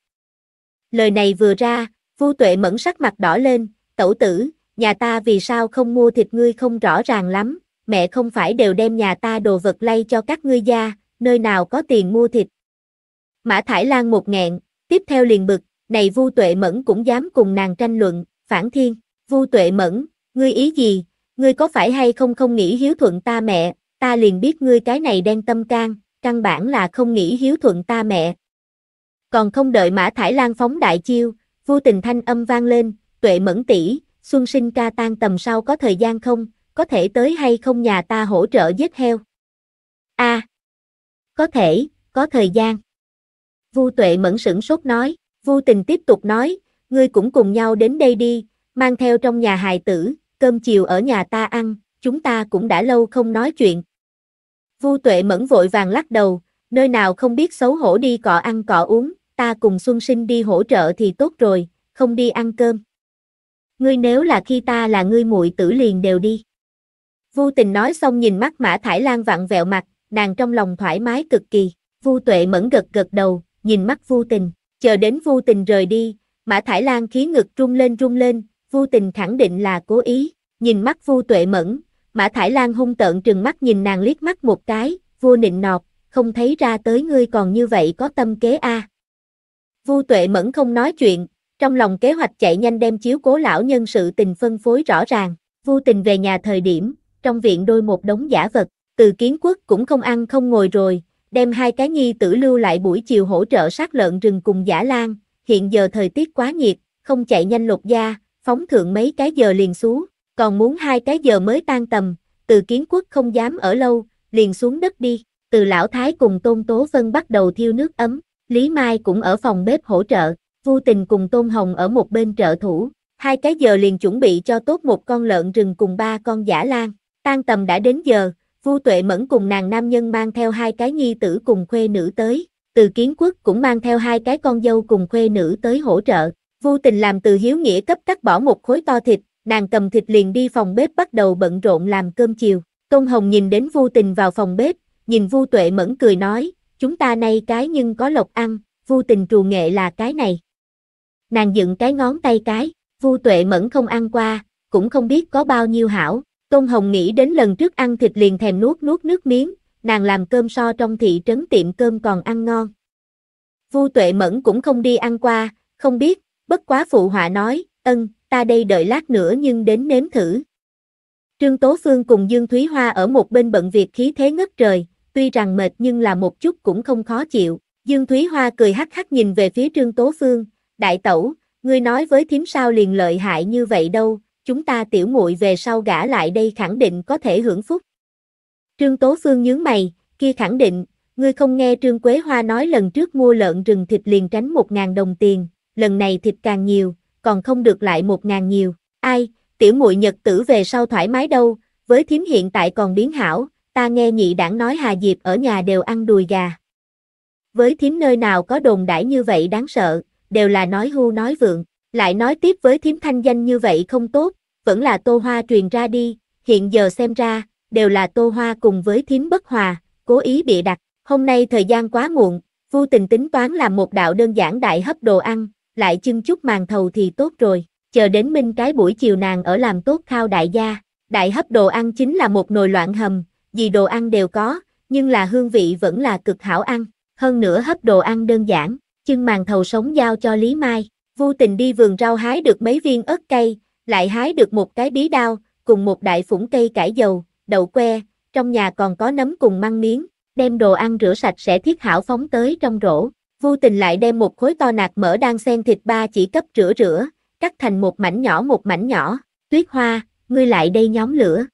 Lời này vừa ra, Vu Tuệ mẫn sắc mặt đỏ lên, tẩu tử, nhà ta vì sao không mua thịt ngươi không rõ ràng lắm, mẹ không phải đều đem nhà ta đồ vật lay cho các ngươi gia, nơi nào có tiền mua thịt. Mã Thải Lan một nghẹn, tiếp theo liền bực, này Vu Tuệ Mẫn cũng dám cùng nàng tranh luận, phản thiên, Vu Tuệ Mẫn, ngươi ý gì, ngươi có phải hay không không nghĩ hiếu thuận ta mẹ, ta liền biết ngươi cái này đen tâm can, căn bản là không nghĩ hiếu thuận ta mẹ. Còn không đợi Mã Thải Lan phóng đại chiêu, vô tình thanh âm vang lên, tuệ mẫn tỷ, xuân sinh ca tan tầm sau có thời gian không, có thể tới hay không nhà ta hỗ trợ giết heo. a có thể, có thời gian. Vu tuệ mẫn sửng sốt nói, vô tình tiếp tục nói, ngươi cũng cùng nhau đến đây đi, mang theo trong nhà hài tử, cơm chiều ở nhà ta ăn, chúng ta cũng đã lâu không nói chuyện. Vu Tuệ Mẫn vội vàng lắc đầu, nơi nào không biết xấu hổ đi cọ ăn cọ uống, ta cùng Xuân Sinh đi hỗ trợ thì tốt rồi, không đi ăn cơm. Ngươi nếu là khi ta là ngươi muội tử liền đều đi. Vu Tình nói xong nhìn mắt Mã Thải Lan vặn vẹo mặt, nàng trong lòng thoải mái cực kỳ. Vu Tuệ Mẫn gật gật đầu, nhìn mắt Vu Tình, chờ đến Vu Tình rời đi, Mã Thải Lan khí ngực rung lên rung lên, Vu Tình khẳng định là cố ý, nhìn mắt Vu Tuệ Mẫn, Mã Thải Lan hung tợn trừng mắt nhìn nàng liếc mắt một cái, vua nịnh nọt, không thấy ra tới ngươi còn như vậy có tâm kế a. À. Vu Tuệ Mẫn không nói chuyện, trong lòng kế hoạch chạy nhanh đem chiếu cố lão nhân sự tình phân phối rõ ràng, Vu Tình về nhà thời điểm, trong viện đôi một đống giả vật, từ kiến quốc cũng không ăn không ngồi rồi, đem hai cái nhi tử lưu lại buổi chiều hỗ trợ sát lợn rừng cùng giả lan, hiện giờ thời tiết quá nhiệt, không chạy nhanh lột da, phóng thượng mấy cái giờ liền xuống, còn muốn hai cái giờ mới tan tầm, từ kiến quốc không dám ở lâu, liền xuống đất đi, từ lão thái cùng tôn tố vân bắt đầu thiêu nước ấm, Lý Mai cũng ở phòng bếp hỗ trợ, vô tình cùng tôn hồng ở một bên trợ thủ, hai cái giờ liền chuẩn bị cho tốt một con lợn rừng cùng ba con giả lan, tan tầm đã đến giờ, Vu Tuệ Mẫn cùng nàng nam nhân mang theo hai cái nhi tử cùng khuê nữ tới, từ kiến quốc cũng mang theo hai cái con dâu cùng khuê nữ tới hỗ trợ. Vu tình làm từ hiếu nghĩa cấp cắt bỏ một khối to thịt, nàng cầm thịt liền đi phòng bếp bắt đầu bận rộn làm cơm chiều. tôn Hồng nhìn đến Vu Tình vào phòng bếp, nhìn Vu Tuệ mẫn cười nói, chúng ta nay cái nhưng có lộc ăn, Vu Tình trù nghệ là cái này. Nàng dựng cái ngón tay cái, Vu Tuệ mẫn không ăn qua, cũng không biết có bao nhiêu hảo. tôn Hồng nghĩ đến lần trước ăn thịt liền thèm nuốt nuốt nước miếng, nàng làm cơm so trong thị trấn tiệm cơm còn ăn ngon. Vu Tuệ Mẫn cũng không đi ăn qua, không biết, bất quá phụ họa nói, ân, ta đây đợi lát nữa nhưng đến nếm thử. Trương Tố Phương cùng Dương Thúy Hoa ở một bên bận việc khí thế ngất trời, tuy rằng mệt nhưng là một chút cũng không khó chịu. Dương Thúy Hoa cười hắc hắc nhìn về phía Trương Tố Phương, đại tẩu, ngươi nói với thím sao liền lợi hại như vậy đâu, chúng ta tiểu muội về sau gã lại đây khẳng định có thể hưởng phúc. Trương Tố Phương nhướng mày, kia khẳng định, ngươi không nghe Trương Quế Hoa nói lần trước mua lợn rừng thịt liền tránh một ngàn đồng tiền, lần này thịt càng nhiều, còn không được lại một ngàn nhiều. Ai, tiểu muội nhật tử về sau thoải mái đâu, với thím hiện tại còn biến hảo, ta nghe nhị đảng nói Hà Diệp ở nhà đều ăn đùi gà. Với thím nơi nào có đồn đãi như vậy đáng sợ, đều là nói hưu nói vượng, lại nói tiếp với thím thanh danh như vậy không tốt, vẫn là tô hoa truyền ra đi, hiện giờ xem ra, đều là tô hoa cùng với thím bất hòa, cố ý bị đặt, hôm nay thời gian quá muộn, vô tình tính toán làm một đạo đơn giản đại hấp đồ ăn, lại chưng chút màn thầu thì tốt rồi, chờ đến minh cái buổi chiều nàng ở làm tốt khao đại gia, đại hấp đồ ăn chính là một nồi loạn hầm, gì đồ ăn đều có, nhưng là hương vị vẫn là cực hảo ăn, hơn nữa hấp đồ ăn đơn giản, chưng màn thầu sống giao cho Lý Mai, vô tình đi vườn rau hái được mấy viên ớt cây, lại hái được một cái bí đao, cùng một đại phủng cây cải dầu, đậu que, trong nhà còn có nấm cùng măng miếng, đem đồ ăn rửa sạch sẽ thiết hảo phóng tới trong rổ, Vô tình lại đem một khối to nạc mỡ đang xen thịt ba chỉ cấp rửa rửa, cắt thành một mảnh nhỏ một mảnh nhỏ, tuyết hoa, ngươi lại đây nhóm lửa.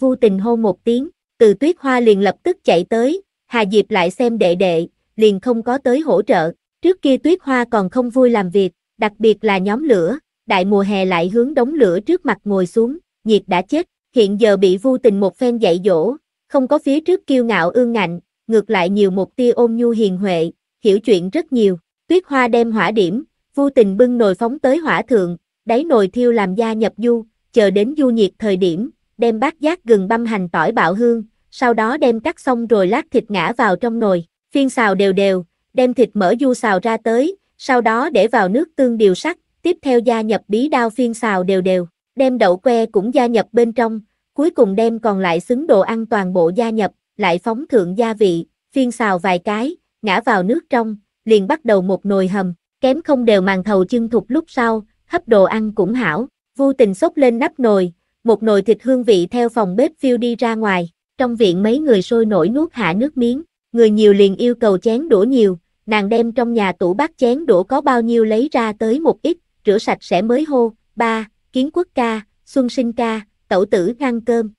Vô tình hô một tiếng, từ tuyết hoa liền lập tức chạy tới, Hà Diệp lại xem đệ đệ, liền không có tới hỗ trợ, trước kia tuyết hoa còn không vui làm việc, đặc biệt là nhóm lửa, đại mùa hè lại hướng đống lửa trước mặt ngồi xuống, nhiệt đã chết, hiện giờ bị vô tình một phen dạy dỗ, không có phía trước kiêu ngạo ương ngạnh, ngược lại nhiều một tia ôm nhu hiền huệ, hiểu chuyện rất nhiều. Tuyết Hoa đem hỏa điểm, vô tình bưng nồi phóng tới hỏa thượng, đáy nồi thiêu làm gia nhập du, chờ đến du nhiệt thời điểm, đem bát giác gừng băm hành tỏi bạo hương, sau đó đem cắt xong rồi lát thịt ngã vào trong nồi, phiên xào đều đều, đem thịt mỡ du xào ra tới, sau đó để vào nước tương điều sắc, tiếp theo gia nhập bí đao phiên xào đều đều, đem đậu que cũng gia nhập bên trong, cuối cùng đem còn lại xứng đồ ăn toàn bộ gia nhập, lại phóng thượng gia vị, phiên xào vài cái, ngã vào nước trong, liền bắt đầu một nồi hầm, kém không đều màn thầu chân thục lúc sau, hấp đồ ăn cũng hảo, vô tình xốc lên nắp nồi, một nồi thịt hương vị theo phòng bếp phiêu đi ra ngoài, trong viện mấy người sôi nổi nuốt hạ nước miếng, người nhiều liền yêu cầu chén đũa nhiều, nàng đem trong nhà tủ bát chén đũa có bao nhiêu lấy ra tới một ít, rửa sạch sẽ mới hô, ba, kiến quốc ca, xuân sinh ca, tẩu tử ngăn cơm.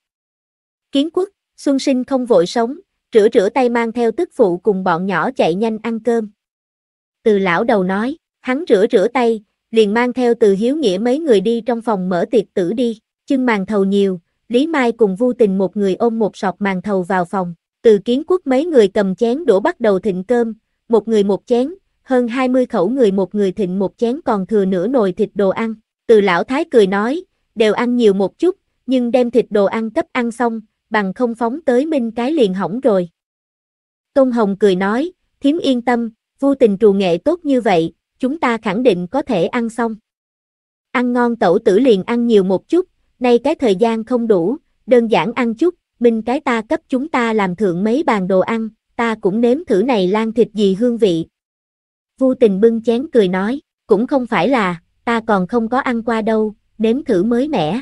Kiến quốc, xuân sinh không vội sống, rửa rửa tay mang theo tức phụ cùng bọn nhỏ chạy nhanh ăn cơm. Từ lão đầu nói, hắn rửa rửa tay, liền mang theo từ hiếu nghĩa mấy người đi trong phòng mở tiệc tử đi, chưng màn thầu nhiều, Lý Mai cùng vô tình một người ôm một sọt màn thầu vào phòng, từ kiến quốc mấy người cầm chén đổ bắt đầu thịnh cơm, một người một chén, hơn 20 khẩu người một người thịnh một chén còn thừa nửa nồi thịt đồ ăn, từ lão thái cười nói, đều ăn nhiều một chút, nhưng đem thịt đồ ăn cấp ăn xong, bằng không phóng tới minh cái liền hỏng rồi. Tôn Hồng cười nói, thiếm yên tâm, vô tình trù nghệ tốt như vậy, chúng ta khẳng định có thể ăn xong. Ăn ngon tẩu tử liền ăn nhiều một chút, nay cái thời gian không đủ, đơn giản ăn chút, minh cái ta cấp chúng ta làm thượng mấy bàn đồ ăn, ta cũng nếm thử này lan thịt gì hương vị. Vô tình bưng chén cười nói, cũng không phải là, ta còn không có ăn qua đâu, nếm thử mới mẻ.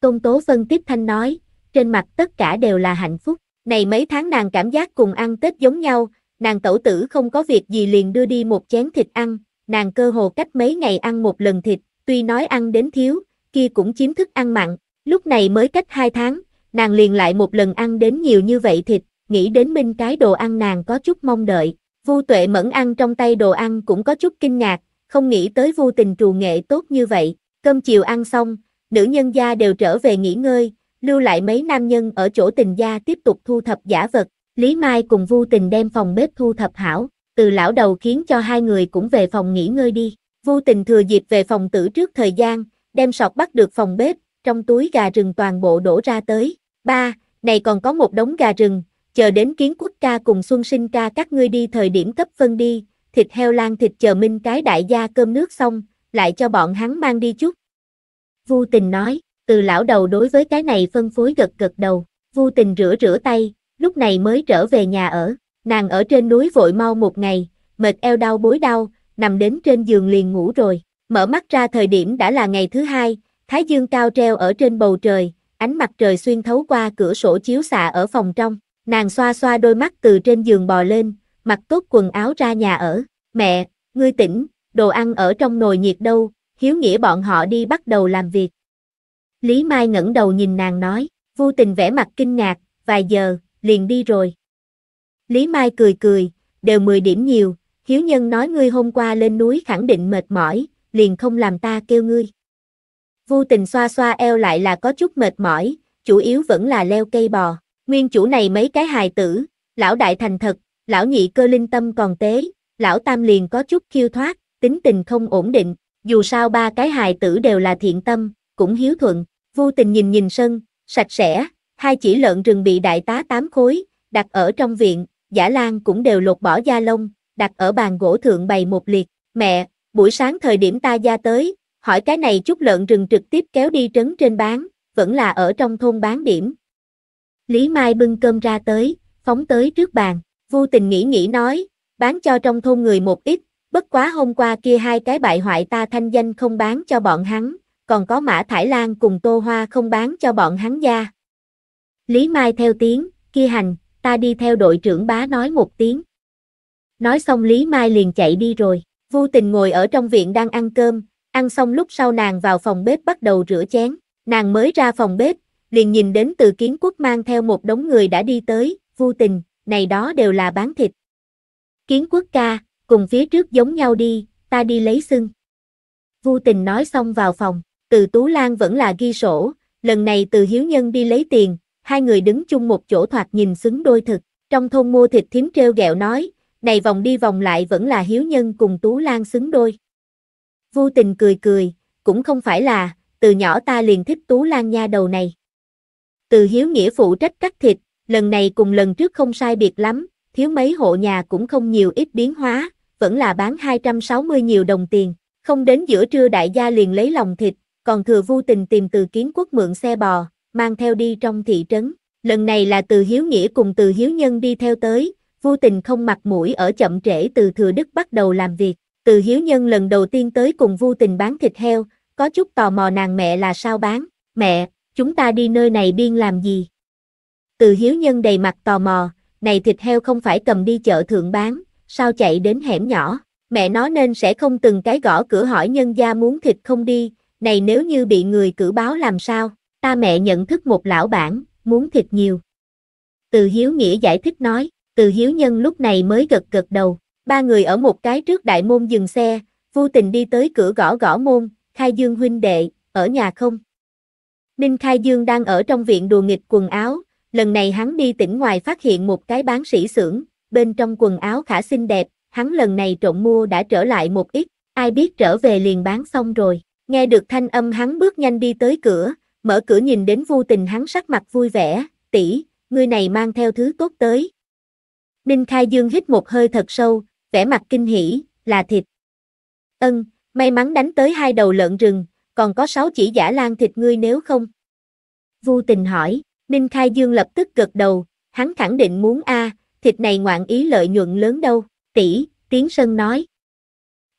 Công tố phân tiếp thanh nói, trên mặt tất cả đều là hạnh phúc. Này mấy tháng nàng cảm giác cùng ăn Tết giống nhau, nàng tẩu tử không có việc gì liền đưa đi một chén thịt ăn, nàng cơ hồ cách mấy ngày ăn một lần thịt, tuy nói ăn đến thiếu, kia cũng chiếm thức ăn mặn, lúc này mới cách hai tháng, nàng liền lại một lần ăn đến nhiều như vậy thịt, nghĩ đến minh cái đồ ăn nàng có chút mong đợi. Vu Tuệ Mẫn ăn trong tay đồ ăn cũng có chút kinh ngạc, không nghĩ tới Vu Tình trù nghệ tốt như vậy. Cơm chiều ăn xong, nữ nhân gia đều trở về nghỉ ngơi, lưu lại mấy nam nhân ở chỗ tình gia tiếp tục thu thập giả vật, Lý Mai cùng Vu Tình đem phòng bếp thu thập hảo, từ lão đầu khiến cho hai người cũng về phòng nghỉ ngơi đi. Vu Tình thừa dịp về phòng tử trước thời gian, đem sọt bắt được phòng bếp, trong túi gà rừng toàn bộ đổ ra tới. Ba, này còn có một đống gà rừng, chờ đến kiến quốc ca cùng xuân sinh ca các ngươi đi thời điểm cấp phân đi, thịt heo lan thịt chờ minh cái đại gia cơm nước xong, lại cho bọn hắn mang đi chút. Vu Tình nói, từ lão đầu đối với cái này phân phối gật gật đầu, vô tình rửa rửa tay, lúc này mới trở về nhà ở, nàng ở trên núi vội mau một ngày, mệt eo đau bối đau, nằm đến trên giường liền ngủ rồi, mở mắt ra thời điểm đã là ngày thứ hai, thái dương cao treo ở trên bầu trời, ánh mặt trời xuyên thấu qua cửa sổ chiếu xạ ở phòng trong, nàng xoa xoa đôi mắt từ trên giường bò lên, mặc tốt quần áo ra nhà ở, mẹ, ngươi tỉnh, đồ ăn ở trong nồi nhiệt đâu, hiếu nghĩa bọn họ đi bắt đầu làm việc, Lý Mai ngẩng đầu nhìn nàng nói, vô tình vẻ mặt kinh ngạc, vài giờ, liền đi rồi. Lý Mai cười cười, đều 10 điểm nhiều, Hiếu Nhân nói ngươi hôm qua lên núi khẳng định mệt mỏi, liền không làm ta kêu ngươi. Vô tình xoa xoa eo lại là có chút mệt mỏi, chủ yếu vẫn là leo cây bò. Nguyên chủ này mấy cái hài tử, lão đại thành thật, lão nhị cơ linh tâm còn tế, lão tam liền có chút khiêu thoát, tính tình không ổn định, dù sao ba cái hài tử đều là thiện tâm, cũng hiếu thuận. Vô tình nhìn nhìn sân, sạch sẽ, hai chỉ lợn rừng bị đại tá tám khối, đặt ở trong viện, giả lan cũng đều lột bỏ da lông, đặt ở bàn gỗ thượng bày một liệt. Mẹ, buổi sáng thời điểm ta ra tới, hỏi cái này chút lợn rừng trực tiếp kéo đi trấn trên bán, vẫn là ở trong thôn bán điểm. Lý Mai bưng cơm ra tới, phóng tới trước bàn, vô tình nghĩ nghĩ nói, bán cho trong thôn người một ít, bất quá hôm qua kia hai cái bại hoại ta thanh danh không bán cho bọn hắn, còn có Mã Thải Lan cùng Tô Hoa không bán cho bọn hắn gia. Lý Mai theo tiếng, kia hành, ta đi theo đội trưởng bá nói một tiếng. Nói xong Lý Mai liền chạy đi rồi, vô tình ngồi ở trong viện đang ăn cơm, ăn xong lúc sau nàng vào phòng bếp bắt đầu rửa chén, nàng mới ra phòng bếp, liền nhìn đến từ kiến quốc mang theo một đống người đã đi tới, vô tình, này đó đều là bán thịt. Kiến quốc ca, cùng phía trước giống nhau đi, ta đi lấy xưng. Vô tình nói xong vào phòng. Từ Tú Lan vẫn là ghi sổ, lần này từ Hiếu Nhân đi lấy tiền, hai người đứng chung một chỗ thoạt nhìn xứng đôi thực. Trong thôn mua thịt thím treo gẹo nói, này vòng đi vòng lại vẫn là Hiếu Nhân cùng Tú Lan xứng đôi. Vô tình cười cười, cũng không phải là, từ nhỏ ta liền thích Tú Lan nha đầu này. Từ Hiếu Nghĩa phụ trách cắt thịt, lần này cùng lần trước không sai biệt lắm, thiếu mấy hộ nhà cũng không nhiều ít biến hóa, vẫn là bán 260 nhiều đồng tiền, không đến giữa trưa đại gia liền lấy lòng thịt, còn thừa vu tình tìm từ kiến quốc mượn xe bò, mang theo đi trong thị trấn. Lần này là từ Hiếu Nghĩa cùng từ Hiếu Nhân đi theo tới, vô tình không mặc mũi ở chậm trễ từ Thừa Đức bắt đầu làm việc. Từ Hiếu Nhân lần đầu tiên tới cùng vô tình bán thịt heo, có chút tò mò nàng mẹ là sao bán, mẹ, chúng ta đi nơi này biên làm gì? Từ Hiếu Nhân đầy mặt tò mò, này thịt heo không phải cầm đi chợ thượng bán, sao chạy đến hẻm nhỏ, mẹ nó nên sẽ không từng cái gõ cửa hỏi nhân gia muốn thịt không đi, này nếu như bị người cử báo làm sao, ta mẹ nhận thức một lão bản, muốn thịt nhiều. Từ Hiếu Nghĩa giải thích nói, từ Hiếu Nhân lúc này mới gật gật đầu, ba người ở một cái trước đại môn dừng xe, vô tình đi tới cửa gõ gõ môn, Khai Dương huynh đệ, ở nhà không? Ninh Khai Dương đang ở trong viện đùa nghịch quần áo, lần này hắn đi tỉnh ngoài phát hiện một cái bán sỉ xưởng, bên trong quần áo khả xinh đẹp, hắn lần này trộm mua đã trở lại một ít, ai biết trở về liền bán xong rồi. Nghe được thanh âm hắn bước nhanh đi tới cửa, mở cửa nhìn đến vô tình hắn sắc mặt vui vẻ, tỷ, người này mang theo thứ tốt tới. Ninh Khai Dương hít một hơi thật sâu, vẻ mặt kinh hỉ, là thịt. Ân, may mắn đánh tới hai đầu lợn rừng, còn có sáu chỉ giả lan thịt ngươi nếu không. Vô tình hỏi, Ninh Khai Dương lập tức gật đầu, hắn khẳng định muốn a, thịt này ngoạn ý lợi nhuận lớn đâu, tỷ, tiếng Sơn nói.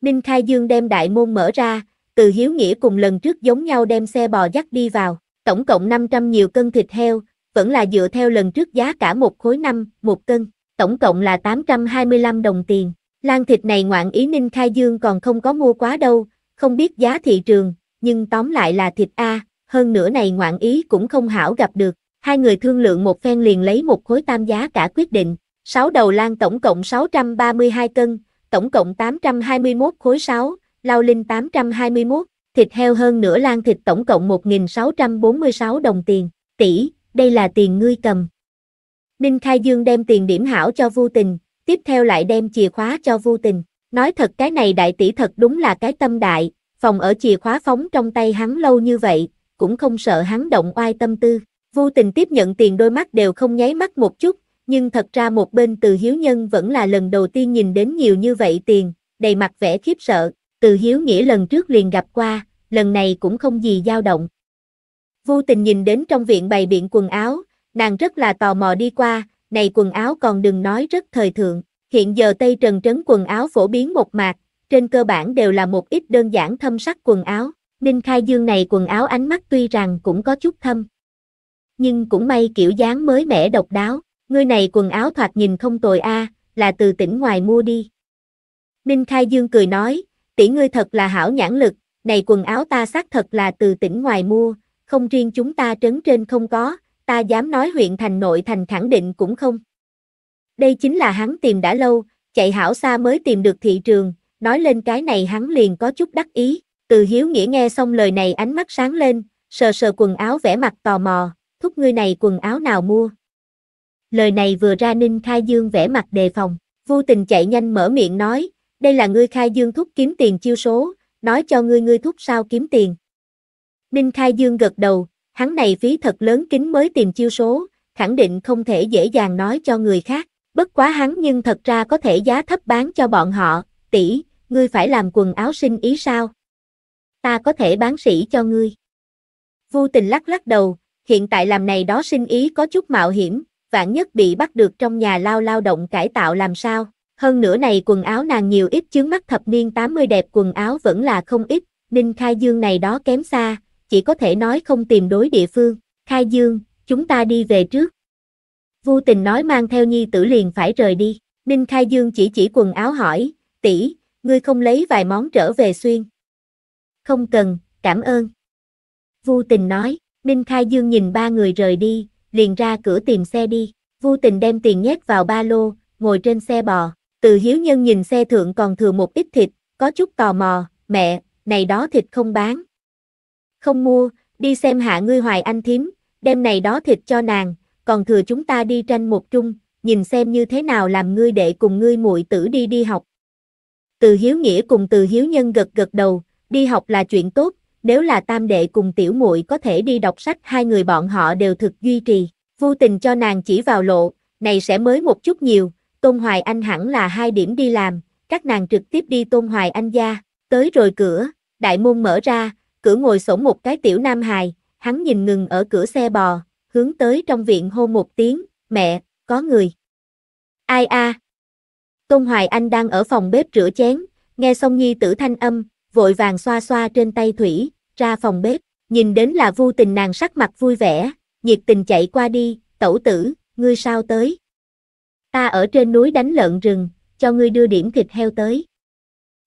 Ninh Khai Dương đem đại môn mở ra, từ hiếu nghĩa cùng lần trước giống nhau đem xe bò dắt đi vào, tổng cộng 500 nhiều cân thịt heo, vẫn là dựa theo lần trước giá cả một khối năm, một cân, tổng cộng là 825 đồng tiền. Lan thịt này ngoạn ý Ninh Khai Dương còn không có mua quá đâu, không biết giá thị trường, nhưng tóm lại là thịt A, hơn nữa này ngoạn ý cũng không hảo gặp được. Hai người thương lượng một phen liền lấy một khối tam giá cả quyết định, 6 đầu lan tổng cộng 632 cân, tổng cộng 821 khối 6, Lao Linh 821, thịt heo hơn nửa lan thịt tổng cộng 1.646 đồng tiền, tỷ, đây là tiền ngươi cầm. Ninh Khai Dương đem tiền điểm hảo cho Vu tình, tiếp theo lại đem chìa khóa cho Vu tình. Nói thật cái này đại tỷ thật đúng là cái tâm đại, phòng ở chìa khóa phóng trong tay hắn lâu như vậy, cũng không sợ hắn động oai tâm tư. Vô tình tiếp nhận tiền đôi mắt đều không nháy mắt một chút, nhưng thật ra một bên từ hiếu nhân vẫn là lần đầu tiên nhìn đến nhiều như vậy tiền, đầy mặt vẻ khiếp sợ, từ hiếu nghĩa lần trước liền gặp qua, lần này cũng không gì dao động. Vô tình nhìn đến trong viện bày biện quần áo, nàng rất là tò mò đi qua, này quần áo còn đừng nói rất thời thượng, hiện giờ Tây Trần Trấn quần áo phổ biến một mạc, trên cơ bản đều là một ít đơn giản thâm sắc quần áo, Ninh Khai Dương này quần áo ánh mắt tuy rằng cũng có chút thâm, nhưng cũng may kiểu dáng mới mẻ độc đáo, ngươi này quần áo thoạt nhìn không tồi a, là từ tỉnh ngoài mua đi. Ninh Khai Dương cười nói, tỷ ngươi thật là hảo nhãn lực, này quần áo ta xác thật là từ tỉnh ngoài mua, không riêng chúng ta trấn trên không có, ta dám nói huyện thành nội thành khẳng định cũng không. Đây chính là hắn tìm đã lâu, chạy hảo xa mới tìm được thị trường, nói lên cái này hắn liền có chút đắc ý, từ hiếu nghĩa nghe xong lời này ánh mắt sáng lên, sờ sờ quần áo vẻ mặt tò mò, thúc ngươi này quần áo nào mua. Lời này vừa ra Ninh Khai Dương vẻ mặt đề phòng, vô tình chạy nhanh mở miệng nói, đây là ngươi khai dương thúc kiếm tiền chiêu số, nói cho ngươi ngươi thúc sao kiếm tiền. Ninh khai dương gật đầu, hắn này phí thật lớn kính mới tìm chiêu số, khẳng định không thể dễ dàng nói cho người khác, bất quá hắn nhưng thật ra có thể giá thấp bán cho bọn họ, tỷ, ngươi phải làm quần áo sinh ý sao? Ta có thể bán sỉ cho ngươi. Vu tình lắc lắc đầu, hiện tại làm này đó sinh ý có chút mạo hiểm, vạn nhất bị bắt được trong nhà lao lao động cải tạo làm sao? Hơn nữa này quần áo nàng nhiều ít chướng mắt thập niên 80 đẹp quần áo vẫn là không ít, Ninh Khai Dương này đó kém xa, chỉ có thể nói không tìm đối địa phương. Khai Dương, chúng ta đi về trước. vu tình nói mang theo nhi tử liền phải rời đi. Ninh Khai Dương chỉ chỉ quần áo hỏi, tỷ, ngươi không lấy vài món trở về xuyên. Không cần, cảm ơn. vu tình nói, Ninh Khai Dương nhìn ba người rời đi, liền ra cửa tìm xe đi. vu tình đem tiền nhét vào ba lô, ngồi trên xe bò. Từ hiếu nhân nhìn xe thượng còn thừa một ít thịt, có chút tò mò, mẹ, này đó thịt không bán. Không mua, đi xem hạ ngươi hoài anh thím, đem này đó thịt cho nàng, còn thừa chúng ta đi tranh một chung, nhìn xem như thế nào làm ngươi đệ cùng ngươi muội tử đi đi học. Từ hiếu nghĩa cùng từ hiếu nhân gật gật đầu, đi học là chuyện tốt, nếu là tam đệ cùng tiểu muội có thể đi đọc sách hai người bọn họ đều thực duy trì. Vô tình cho nàng chỉ vào lộ, này sẽ mới một chút nhiều, Tôn Hoài Anh hẳn là hai điểm đi làm, các nàng trực tiếp đi Tôn Hoài Anh gia, tới rồi cửa, đại môn mở ra, cửa ngồi sổng một cái tiểu nam hài, hắn nhìn ngừng ở cửa xe bò, hướng tới trong viện hô một tiếng, mẹ, có người. Ai a? Tôn Hoài Anh đang ở phòng bếp rửa chén, nghe xong nhi tử thanh âm, vội vàng xoa xoa trên tay thủy, ra phòng bếp, nhìn đến là vô tình nàng sắc mặt vui vẻ, nhiệt tình chạy qua đi, tẩu tử, ngươi sao tới? Ta ở trên núi đánh lợn rừng, cho ngươi đưa điểm thịt heo tới.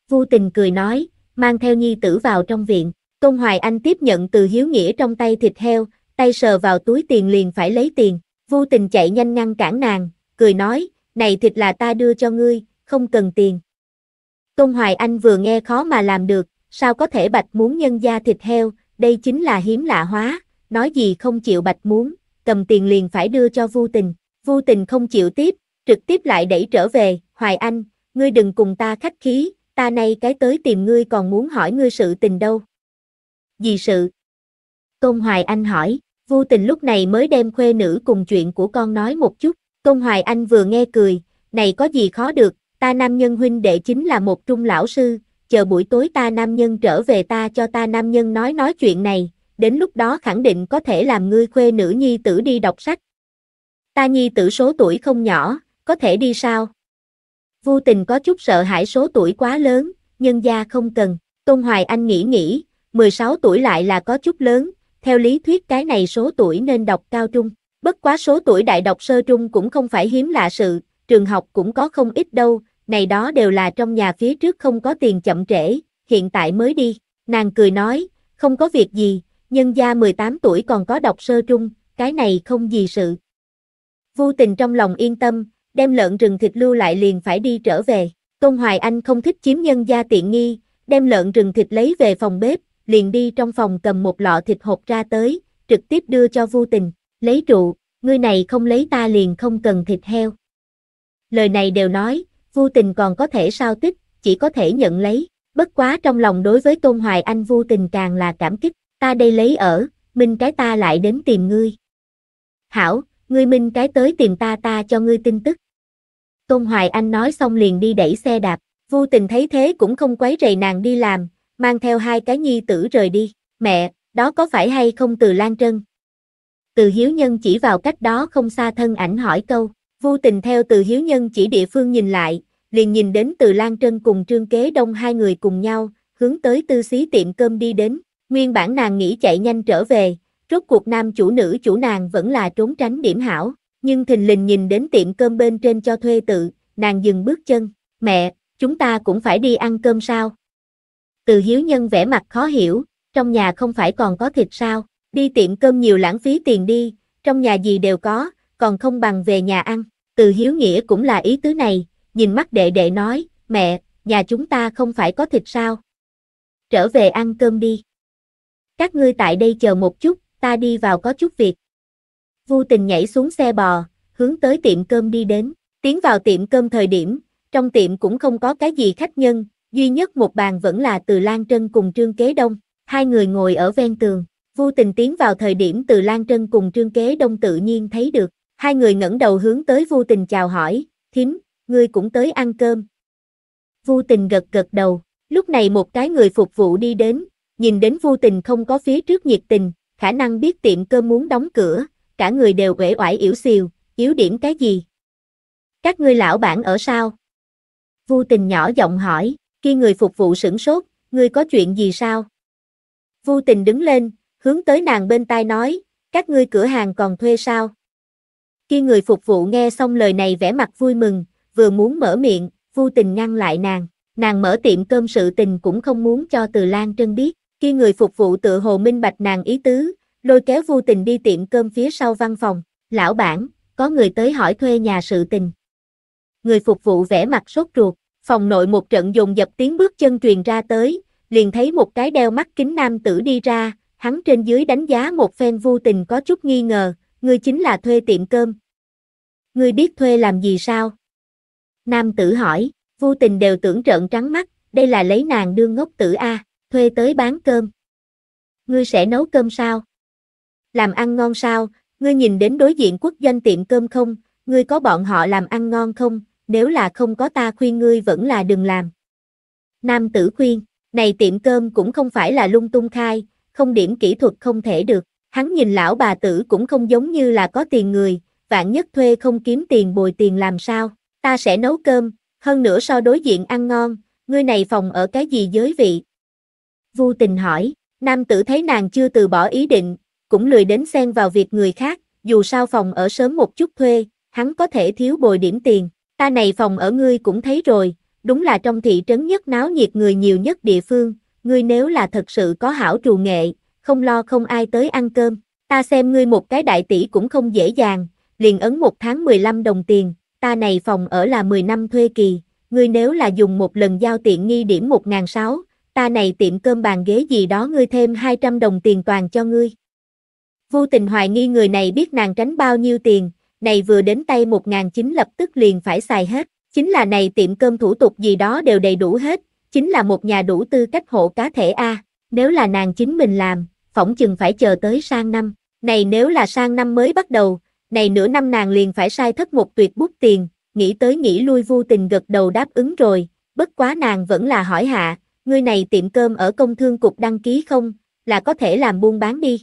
Vu tình cười nói, mang theo nhi tử vào trong viện. Tôn Hoài Anh tiếp nhận từ Hiếu Nghĩa trong tay thịt heo, tay sờ vào túi tiền liền phải lấy tiền. Vu tình chạy nhanh ngăn cản nàng, cười nói, này thịt là ta đưa cho ngươi, không cần tiền. Tôn Hoài Anh vừa nghe khó mà làm được, sao có thể bạch muốn nhân gia thịt heo, đây chính là hiếm lạ hóa, nói gì không chịu bạch muốn, cầm tiền liền phải đưa cho Vu tình. Vu tình không chịu tiếp, trực tiếp lại đẩy trở về, Hoài Anh, ngươi đừng cùng ta khách khí, ta nay cái tới tìm ngươi còn muốn hỏi ngươi sự tình đâu. Gì sự? Tôn Hoài Anh hỏi, vô tình lúc này mới đem khuê nữ cùng chuyện của con nói một chút, Tôn Hoài Anh vừa nghe cười, này có gì khó được, ta nam nhân huynh đệ chính là một trung lão sư, chờ buổi tối ta nam nhân trở về ta cho ta nam nhân nói nói chuyện này, đến lúc đó khẳng định có thể làm ngươi khuê nữ nhi tử đi đọc sách. Ta nhi tử số tuổi không nhỏ, có thể đi sao? Vu tình có chút sợ hãi số tuổi quá lớn, nhân gia không cần. Tôn Hoài Anh nghĩ nghĩ, 16 tuổi lại là có chút lớn, theo lý thuyết cái này số tuổi nên đọc cao trung. Bất quá số tuổi đại đọc sơ trung cũng không phải hiếm lạ sự, trường học cũng có không ít đâu, này đó đều là trong nhà phía trước không có tiền chậm trễ, hiện tại mới đi. Nàng cười nói, không có việc gì, nhân gia 18 tuổi còn có đọc sơ trung, cái này không gì sự. Vô tình trong lòng yên tâm, đem lợn rừng thịt lưu lại liền phải đi trở về. Tôn Hoài Anh không thích chiếm nhân gia tiện nghi, đem lợn rừng thịt lấy về phòng bếp, liền đi trong phòng cầm một lọ thịt hộp ra tới, trực tiếp đưa cho Vu Tình, lấy trụ, ngươi này không lấy ta liền không cần thịt heo. Lời này đều nói, Vu Tình còn có thể sao tích, chỉ có thể nhận lấy, bất quá trong lòng đối với Tôn Hoài Anh Vu Tình càng là cảm kích, ta đây lấy ở, minh cái ta lại đến tìm ngươi. Hảo, ngươi minh cái tới tìm ta ta cho ngươi tin tức. Tôn Hoài Anh nói xong liền đi đẩy xe đạp, vô tình thấy thế cũng không quấy rầy nàng đi làm, mang theo hai cái nhi tử rời đi, mẹ, đó có phải hay không từ Lan Trân? Từ Hiếu Nhân chỉ vào cách đó không xa thân ảnh hỏi câu, vô tình theo từ Hiếu Nhân chỉ địa phương nhìn lại, liền nhìn đến từ Lan Trân cùng Trương Kế Đông hai người cùng nhau, hướng tới tư xí tiệm cơm đi đến, nguyên bản nàng nghĩ chạy nhanh trở về, Rốt cuộc nam chủ nữ chủ nàng vẫn là trốn tránh điểm hảo, nhưng thình lình nhìn đến tiệm cơm bên trên cho thuê tự, nàng dừng bước chân, mẹ, chúng ta cũng phải đi ăn cơm sao? Từ hiếu nhân vẻ mặt khó hiểu, trong nhà không phải còn có thịt sao, đi tiệm cơm nhiều lãng phí tiền đi, trong nhà gì đều có, còn không bằng về nhà ăn. Từ hiếu nghĩa cũng là ý tứ này, nhìn mắt đệ đệ nói, mẹ, nhà chúng ta không phải có thịt sao? Trở về ăn cơm đi. Các ngươi tại đây chờ một chút, ta đi vào có chút việc. Vu tình nhảy xuống xe bò, hướng tới tiệm cơm đi đến, tiến vào tiệm cơm thời điểm, trong tiệm cũng không có cái gì khách nhân, duy nhất một bàn vẫn là từ Lan Trân cùng Trương Kế Đông, hai người ngồi ở ven tường, Vu tình tiến vào thời điểm từ Lan Trân cùng Trương Kế Đông tự nhiên thấy được, hai người ngẩng đầu hướng tới Vu tình chào hỏi, thím, ngươi cũng tới ăn cơm. Vu tình gật gật đầu, lúc này một cái người phục vụ đi đến, nhìn đến Vu tình không có phía trước nhiệt tình, khả năng biết tiệm cơm muốn đóng cửa, cả người đều uể oải yếu xìu, yếu điểm cái gì? Các ngươi lão bản ở sao? Vu tình nhỏ giọng hỏi, khi người phục vụ sững sốt, ngươi có chuyện gì sao? Vu tình đứng lên, hướng tới nàng bên tai nói, các ngươi cửa hàng còn thuê sao? Khi người phục vụ nghe xong lời này vẻ mặt vui mừng, vừa muốn mở miệng, Vu tình ngăn lại nàng, nàng mở tiệm cơm sự tình cũng không muốn cho Từ Lan Trân biết. Khi người phục vụ tự hồ minh bạch nàng ý tứ, lôi kéo vô tình đi tiệm cơm phía sau văn phòng, lão bản, có người tới hỏi thuê nhà sự tình. Người phục vụ vẻ mặt sốt ruột, phòng nội một trận dùng dập tiếng bước chân truyền ra tới, liền thấy một cái đeo mắt kính nam tử đi ra, hắn trên dưới đánh giá một phen vô tình có chút nghi ngờ, người chính là thuê tiệm cơm. người biết thuê làm gì sao? Nam tử hỏi, vô tình đều tưởng trợn trắng mắt, đây là lấy nàng đương ngốc tử A thuê tới bán cơm. Ngươi sẽ nấu cơm sao? Làm ăn ngon sao? Ngươi nhìn đến đối diện quốc doanh tiệm cơm không? Ngươi có bọn họ làm ăn ngon không? Nếu là không có ta khuyên ngươi vẫn là đừng làm. Nam tử khuyên, này tiệm cơm cũng không phải là lung tung khai, không điểm kỹ thuật không thể được. Hắn nhìn lão bà tử cũng không giống như là có tiền người, vạn nhất thuê không kiếm tiền bồi tiền làm sao, ta sẽ nấu cơm, hơn nữa so đối diện ăn ngon, ngươi này phòng ở cái gì giới vị, Vu tình hỏi, nam tử thấy nàng chưa từ bỏ ý định, cũng lười đến xen vào việc người khác, dù sao phòng ở sớm một chút thuê, hắn có thể thiếu bồi điểm tiền. Ta này phòng ở ngươi cũng thấy rồi, đúng là trong thị trấn nhất náo nhiệt người nhiều nhất địa phương, ngươi nếu là thật sự có hảo trù nghệ, không lo không ai tới ăn cơm, ta xem ngươi một cái đại tỷ cũng không dễ dàng, liền ấn một tháng 15 đồng tiền, ta này phòng ở là 10 năm thuê kỳ, ngươi nếu là dùng một lần giao tiện nghi điểm 1.600, ta này tiệm cơm bàn ghế gì đó ngươi thêm 200 đồng tiền toàn cho ngươi. Vô tình hoài nghi người này biết nàng tránh bao nhiêu tiền, này vừa đến tay 1.900 lập tức liền phải xài hết, chính là này tiệm cơm thủ tục gì đó đều đầy đủ hết, chính là một nhà đủ tư cách hộ cá thể A, nếu là nàng chính mình làm, phỏng chừng phải chờ tới sang năm, này nếu là sang năm mới bắt đầu, này nửa năm nàng liền phải sai thất một tuyệt bút tiền, nghĩ tới nghĩ lui vô tình gật đầu đáp ứng rồi, bất quá nàng vẫn là hỏi hạ, ngươi này tiệm cơm ở công thương cục đăng ký không, là có thể làm buôn bán đi.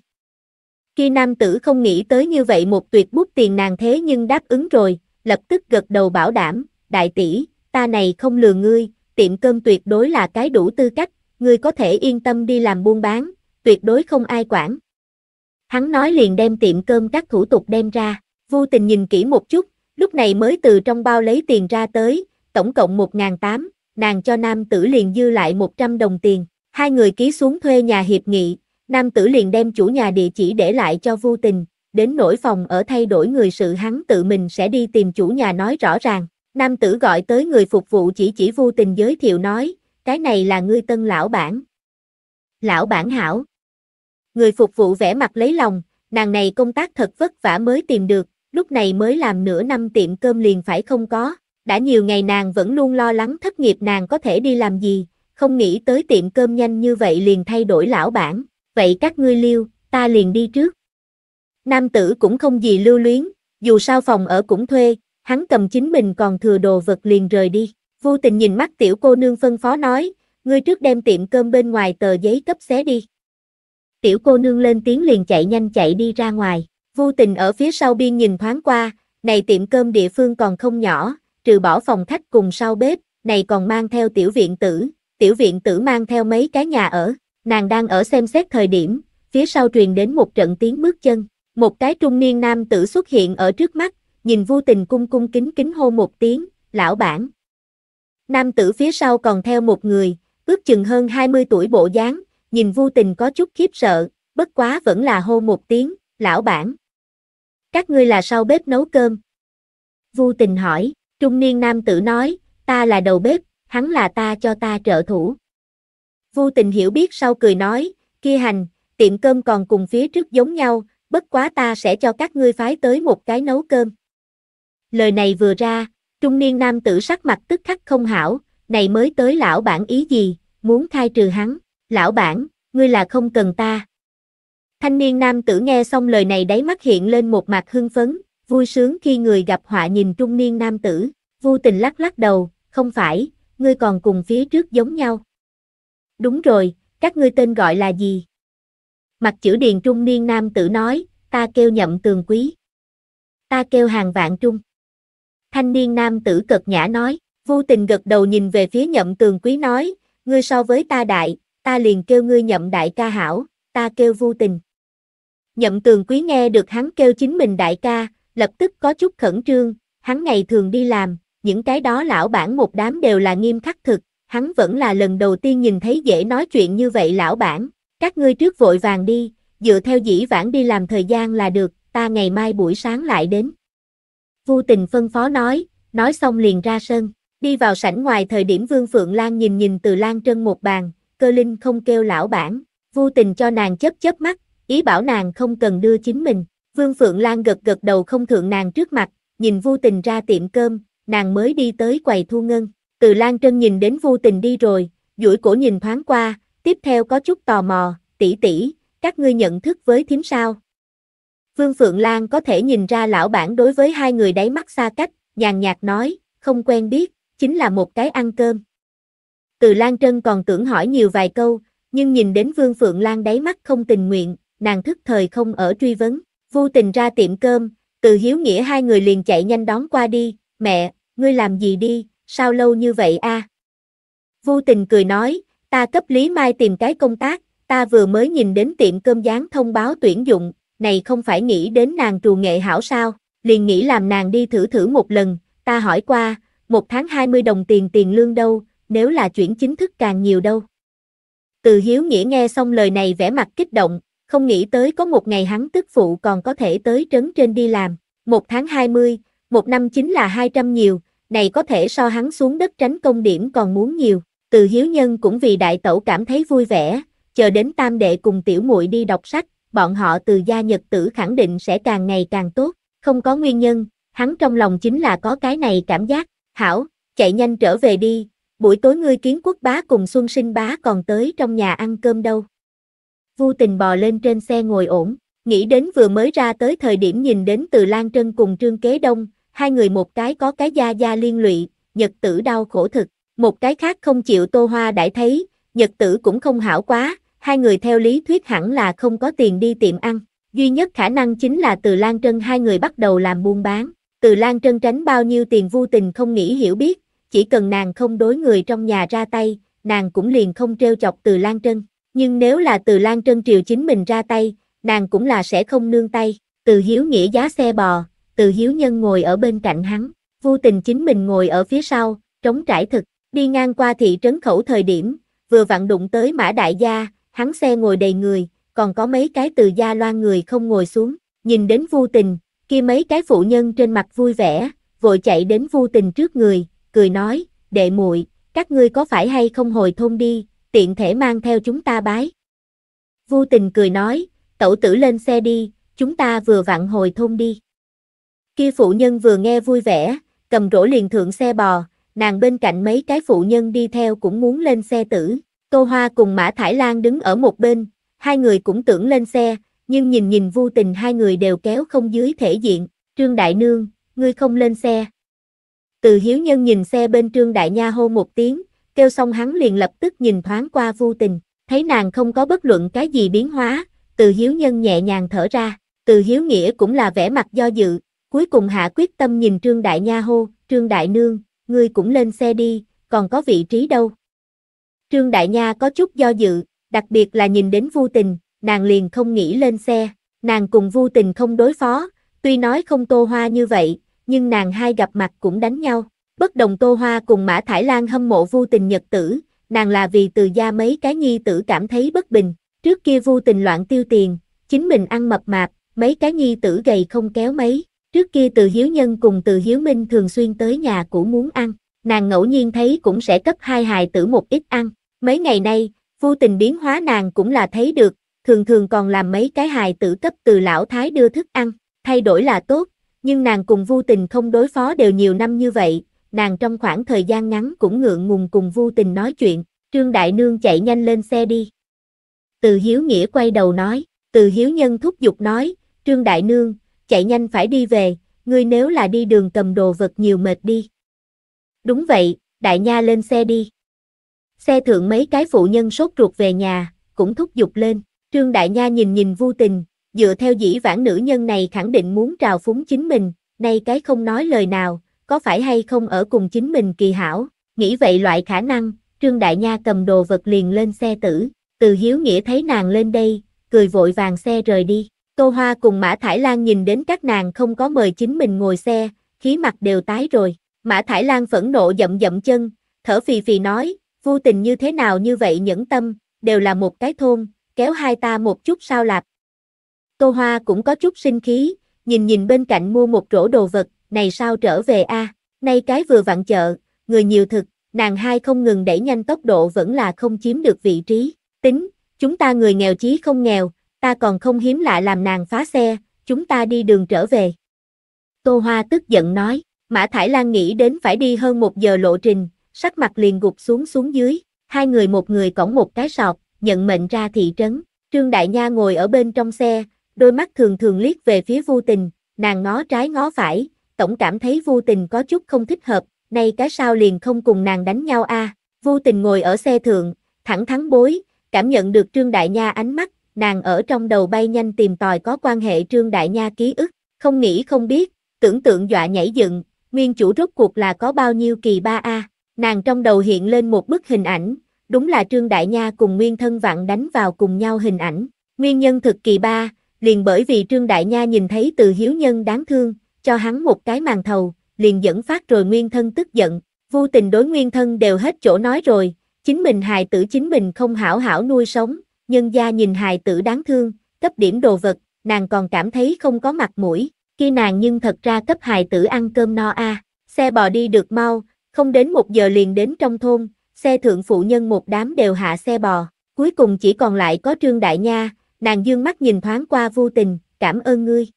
Khi nam tử không nghĩ tới như vậy một tuyệt bút tiền nàng thế nhưng đáp ứng rồi, lập tức gật đầu bảo đảm, đại tỷ, ta này không lừa ngươi, tiệm cơm tuyệt đối là cái đủ tư cách, ngươi có thể yên tâm đi làm buôn bán, tuyệt đối không ai quản. Hắn nói liền đem tiệm cơm các thủ tục đem ra, vô tình nhìn kỹ một chút, lúc này mới từ trong bao lấy tiền ra tới, tổng cộng 1.800, nàng cho nam tử liền dư lại 100 đồng tiền. Hai người ký xuống thuê nhà hiệp nghị, nam tử liền đem chủ nhà địa chỉ để lại cho vô tình, đến nỗi phòng ở thay đổi người sự hắn tự mình sẽ đi tìm chủ nhà nói rõ ràng. Nam tử gọi tới người phục vụ chỉ chỉ vô tình giới thiệu nói, cái này là ngươi tân lão bản. Lão bản hảo. Người phục vụ vẽ mặt lấy lòng, nàng này công tác thật vất vả mới tìm được, lúc này mới làm nửa năm tiệm cơm liền phải không có, đã nhiều ngày nàng vẫn luôn lo lắng thất nghiệp nàng có thể đi làm gì, không nghĩ tới tiệm cơm nhanh như vậy liền thay đổi lão bản, vậy các ngươi liêu, ta liền đi trước. Nam tử cũng không gì lưu luyến, dù sao phòng ở cũng thuê, hắn cầm chính mình còn thừa đồ vật liền rời đi. Vô tình nhìn mắt tiểu cô nương phân phó nói, ngươi trước đem tiệm cơm bên ngoài tờ giấy cấp xé đi. Tiểu cô nương lên tiếng liền chạy nhanh chạy đi ra ngoài, vô tình ở phía sau biên nhìn thoáng qua, này tiệm cơm địa phương còn không nhỏ, trừ bỏ phòng khách cùng sau bếp, này còn mang theo tiểu viện tử, tiểu viện tử mang theo mấy cái nhà ở, nàng đang ở xem xét thời điểm, phía sau truyền đến một trận tiếng bước chân, một cái trung niên nam tử xuất hiện ở trước mắt, nhìn vô tình cung cung kính kính hô một tiếng, lão bản. Nam tử phía sau còn theo một người, ước chừng hơn 20 tuổi bộ dáng, nhìn vô tình có chút khiếp sợ, bất quá vẫn là hô một tiếng, lão bản. Các ngươi là sau bếp nấu cơm. Vô tình hỏi. Trung niên nam tử nói, ta là đầu bếp, hắn là ta cho ta trợ thủ. Vô tình hiểu biết sau cười nói, kia hành, tiệm cơm còn cùng phía trước giống nhau, bất quá ta sẽ cho các ngươi phái tới một cái nấu cơm. Lời này vừa ra, trung niên nam tử sắc mặt tức khắc không hảo, này mới tới lão bản ý gì, muốn khai trừ hắn, lão bản, ngươi là không cần ta. Thanh niên nam tử nghe xong lời này đáy mắt hiện lên một mặt hưng phấn, vui sướng khi người gặp họa nhìn trung niên nam tử, vô tình lắc lắc đầu, không phải, ngươi còn cùng phía trước giống nhau. Đúng rồi, các ngươi tên gọi là gì? Mặt chữ điền trung niên nam tử nói, ta kêu nhậm tường quý. Ta kêu hàng vạn trung. Thanh niên nam tử cật nhã nói, vô tình gật đầu nhìn về phía nhậm tường quý nói, ngươi so với ta đại, ta liền kêu ngươi nhậm đại ca hảo, ta kêu vô tình. Nhậm tường quý nghe được hắn kêu chính mình đại ca, lập tức có chút khẩn trương, hắn ngày thường đi làm, những cái đó lão bản một đám đều là nghiêm khắc thực, hắn vẫn là lần đầu tiên nhìn thấy dễ nói chuyện như vậy lão bản, các ngươi trước vội vàng đi, dựa theo dĩ vãng đi làm thời gian là được, ta ngày mai buổi sáng lại đến. Vu tình phân phó nói, nói xong liền ra sân, đi vào sảnh ngoài thời điểm Vương Phượng Lan nhìn nhìn từ Lan Trân một bàn, cơ linh không kêu lão bản, vô tình cho nàng chớp chớp mắt, ý bảo nàng không cần đưa chính mình. Vương Phượng Lan gật gật đầu không thượng nàng trước mặt, nhìn Vu Tình ra tiệm cơm, nàng mới đi tới quầy thu ngân. Từ Lan Trân nhìn đến Vu Tình đi rồi, duỗi cổ nhìn thoáng qua, tiếp theo có chút tò mò, tỷ tỷ, các ngươi nhận thức với thím sao? Vương Phượng Lan có thể nhìn ra lão bản đối với hai người đáy mắt xa cách, nhàn nhạt nói, không quen biết, chính là một cái ăn cơm. Từ Lan Trân còn tưởng hỏi nhiều vài câu, nhưng nhìn đến Vương Phượng Lan đáy mắt không tình nguyện, nàng thức thời không ở truy vấn. Vu tình ra tiệm cơm, từ hiếu nghĩa hai người liền chạy nhanh đón qua đi, mẹ, ngươi làm gì đi, sao lâu như vậy a? Vu tình cười nói, ta cấp Lý Mai tìm cái công tác, ta vừa mới nhìn đến tiệm cơm dán thông báo tuyển dụng, này không phải nghĩ đến nàng trù nghệ hảo sao, liền nghĩ làm nàng đi thử thử một lần, ta hỏi qua, một tháng 20 đồng tiền tiền lương đâu, nếu là chuyển chính thức càng nhiều đâu. Từ hiếu nghĩa nghe xong lời này vẻ mặt kích động, không nghĩ tới có một ngày hắn tức phụ còn có thể tới trấn trên đi làm. Một tháng 20, một năm chính là 200 nhiều, này có thể so hắn xuống đất tránh công điểm còn muốn nhiều. Từ hiếu nhân cũng vì đại tẩu cảm thấy vui vẻ, chờ đến tam đệ cùng tiểu muội đi đọc sách, bọn họ từ gia nhật tử khẳng định sẽ càng ngày càng tốt. Không có nguyên nhân, hắn trong lòng chính là có cái này cảm giác. Hảo, chạy nhanh trở về đi, buổi tối ngươi kiến quốc bá cùng xuân sinh bá còn tới trong nhà ăn cơm đâu vô tình bò lên trên xe ngồi ổn, nghĩ đến vừa mới ra tới thời điểm nhìn đến từ Lan Trân cùng Trương Kế Đông, hai người một cái có cái da da liên lụy, nhật tử đau khổ thực, một cái khác không chịu tô hoa đãi thấy, nhật tử cũng không hảo quá, hai người theo lý thuyết hẳn là không có tiền đi tiệm ăn, duy nhất khả năng chính là từ Lan Trân hai người bắt đầu làm buôn bán, từ Lan Trân tránh bao nhiêu tiền vô tình không nghĩ hiểu biết, chỉ cần nàng không đối người trong nhà ra tay, nàng cũng liền không treo chọc từ Lan Trân. Nhưng nếu là từ Lan Trân Triều chính mình ra tay, nàng cũng là sẽ không nương tay. Từ Hiếu Nghĩa giá xe bò, từ Hiếu Nhân ngồi ở bên cạnh hắn, vô tình chính mình ngồi ở phía sau, trống trải thực, đi ngang qua thị trấn khẩu thời điểm, vừa vặn đụng tới mã đại gia, hắn xe ngồi đầy người, còn có mấy cái từ gia loan người không ngồi xuống, nhìn đến vô tình, kia mấy cái phụ nhân trên mặt vui vẻ, vội chạy đến vô tình trước người, cười nói, đệ muội các ngươi có phải hay không hồi thôn đi, tiện thể mang theo chúng ta bái. Vu tình cười nói, tẩu tử lên xe đi, chúng ta vừa vặn hồi thôn đi. Kia phụ nhân vừa nghe vui vẻ, cầm rổ liền thượng xe bò, nàng bên cạnh mấy cái phụ nhân đi theo cũng muốn lên xe tử. Tô Hoa cùng Mã Thải Lan đứng ở một bên, hai người cũng tưởng lên xe, nhưng nhìn nhìn Vu tình hai người đều kéo không dưới thể diện. Trương Đại Nương, ngươi không lên xe. Từ Hiếu Nhân nhìn xe bên Trương Đại Nha hô một tiếng, kêu xong hắn liền lập tức nhìn thoáng qua Vu Tình, thấy nàng không có bất luận cái gì biến hóa, Từ Hiếu Nhân nhẹ nhàng thở ra, Từ Hiếu Nghĩa cũng là vẻ mặt do dự, cuối cùng hạ quyết tâm nhìn Trương Đại Nha hô, Trương Đại Nương, ngươi cũng lên xe đi, còn có vị trí đâu. Trương Đại Nha có chút do dự, đặc biệt là nhìn đến Vu Tình, nàng liền không nghĩ lên xe, nàng cùng Vu Tình không đối phó, tuy nói không tô hoa như vậy, nhưng nàng hai gặp mặt cũng đánh nhau. Bất đồng Tô Hoa cùng Mã Thải Lan hâm mộ Vu Tình Nhật tử, nàng là vì từ gia mấy cái nhi tử cảm thấy bất bình, trước kia Vu Tình loạn tiêu tiền, chính mình ăn mập mạp, mấy cái nhi tử gầy không kéo mấy, trước kia từ Hiếu Nhân cùng từ Hiếu Minh thường xuyên tới nhà cũ muốn ăn, nàng ngẫu nhiên thấy cũng sẽ cấp hai hài tử một ít ăn, mấy ngày nay, Vu Tình biến hóa nàng cũng là thấy được, thường thường còn làm mấy cái hài tử cấp từ lão thái đưa thức ăn, thay đổi là tốt, nhưng nàng cùng Vu Tình không đối phó đều nhiều năm như vậy nàng trong khoảng thời gian ngắn cũng ngượng ngùng cùng Vu Tình nói chuyện, Trương Đại Nương chạy nhanh lên xe đi. Từ Hiếu Nghĩa quay đầu nói, từ Hiếu Nhân thúc giục nói, Trương Đại Nương, chạy nhanh phải đi về, ngươi nếu là đi đường cầm đồ vật nhiều mệt đi. Đúng vậy, Đại Nha lên xe đi. Xe thượng mấy cái phụ nhân sốt ruột về nhà, cũng thúc giục lên, Trương Đại Nha nhìn nhìn vô tình, dựa theo dĩ vãng nữ nhân này khẳng định muốn trào phúng chính mình, nay cái không nói lời nào, có phải hay không ở cùng chính mình kỳ hảo, nghĩ vậy loại khả năng, Trương Đại Nha cầm đồ vật liền lên xe tử, từ hiếu nghĩa thấy nàng lên đây, cười vội vàng xe rời đi, Tô Hoa cùng Mã Thải Lan nhìn đến các nàng không có mời chính mình ngồi xe, khí mặt đều tái rồi, Mã Thải Lan phẫn nộ dậm dậm chân, thở phì phì nói, vô tình như thế nào như vậy nhẫn tâm, đều là một cái thôn, kéo hai ta một chút sao lạp. Tô Hoa cũng có chút sinh khí, nhìn nhìn bên cạnh mua một rổ đồ vật, này sao trở về a à? nay cái vừa vặn chợ, người nhiều thực, nàng hai không ngừng đẩy nhanh tốc độ vẫn là không chiếm được vị trí, tính, chúng ta người nghèo chí không nghèo, ta còn không hiếm lạ làm nàng phá xe, chúng ta đi đường trở về. Tô Hoa tức giận nói, Mã Thải Lan nghĩ đến phải đi hơn một giờ lộ trình, sắc mặt liền gục xuống xuống dưới, hai người một người cõng một cái sọt, nhận mệnh ra thị trấn, Trương Đại Nha ngồi ở bên trong xe, đôi mắt thường thường liếc về phía vô tình, nàng ngó trái ngó phải, tổng cảm thấy vô tình có chút không thích hợp, nay cái sao liền không cùng nàng đánh nhau a à. Vô tình ngồi ở xe thượng, thẳng thắn bối, cảm nhận được Trương Đại Nha ánh mắt, nàng ở trong đầu bay nhanh tìm tòi có quan hệ Trương Đại Nha ký ức, không nghĩ không biết, tưởng tượng dọa nhảy dựng, nguyên chủ rốt cuộc là có bao nhiêu kỳ ba a nàng trong đầu hiện lên một bức hình ảnh, đúng là Trương Đại Nha cùng nguyên thân vạn đánh vào cùng nhau hình ảnh, nguyên nhân thực kỳ ba, liền bởi vì Trương Đại Nha nhìn thấy từ hiếu nhân đáng thương, cho hắn một cái màn thầu, liền dẫn phát rồi nguyên thân tức giận, vô tình đối nguyên thân đều hết chỗ nói rồi, chính mình hài tử chính mình không hảo hảo nuôi sống, nhân gia nhìn hài tử đáng thương, cấp điểm đồ vật, nàng còn cảm thấy không có mặt mũi, khi nàng nhưng thật ra cấp hài tử ăn cơm no a à. xe bò đi được mau, không đến một giờ liền đến trong thôn, xe thượng phụ nhân một đám đều hạ xe bò, cuối cùng chỉ còn lại có Trương Đại Nha, nàng dương mắt nhìn thoáng qua vô tình, cảm ơn ngươi.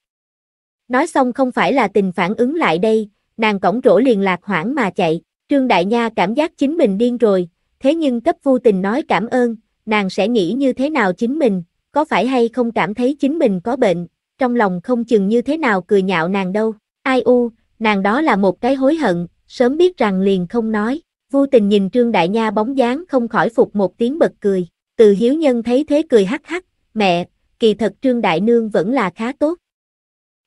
Nói xong không phải là tình phản ứng lại đây, nàng cổng rổ liền lạc hoảng mà chạy, Trương Đại Nha cảm giác chính mình điên rồi, thế nhưng cấp vô tình nói cảm ơn, nàng sẽ nghĩ như thế nào chính mình, có phải hay không cảm thấy chính mình có bệnh, trong lòng không chừng như thế nào cười nhạo nàng đâu, ai u, nàng đó là một cái hối hận, sớm biết rằng liền không nói, vô tình nhìn Trương Đại Nha bóng dáng không khỏi phục một tiếng bật cười, từ hiếu nhân thấy thế cười hắc hắc, mẹ, kỳ thật Trương Đại Nương vẫn là khá tốt,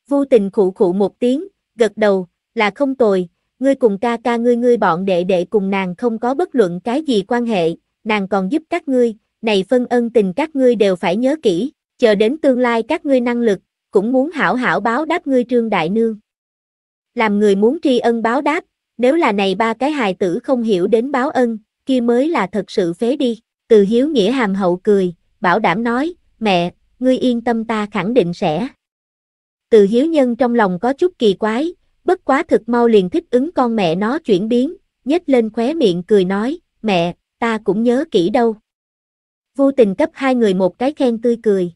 Vô tình khụ khụ một tiếng, gật đầu, là không tồi, ngươi cùng ca ca ngươi ngươi bọn đệ đệ cùng nàng không có bất luận cái gì quan hệ, nàng còn giúp các ngươi, này phân ân tình các ngươi đều phải nhớ kỹ, chờ đến tương lai các ngươi năng lực, cũng muốn hảo hảo báo đáp ngươi trương đại nương. Làm người muốn tri ân báo đáp, nếu là này ba cái hài tử không hiểu đến báo ân, kia mới là thật sự phế đi. Từ hiếu nghĩa hàm hậu cười, bảo đảm nói, mẹ, ngươi yên tâm ta khẳng định sẽ từ hiếu nhân trong lòng có chút kỳ quái, bất quá thực mau liền thích ứng con mẹ nó chuyển biến, nhếch lên khóe miệng cười nói, mẹ, ta cũng nhớ kỹ đâu. Vô tình cấp hai người một cái khen tươi cười.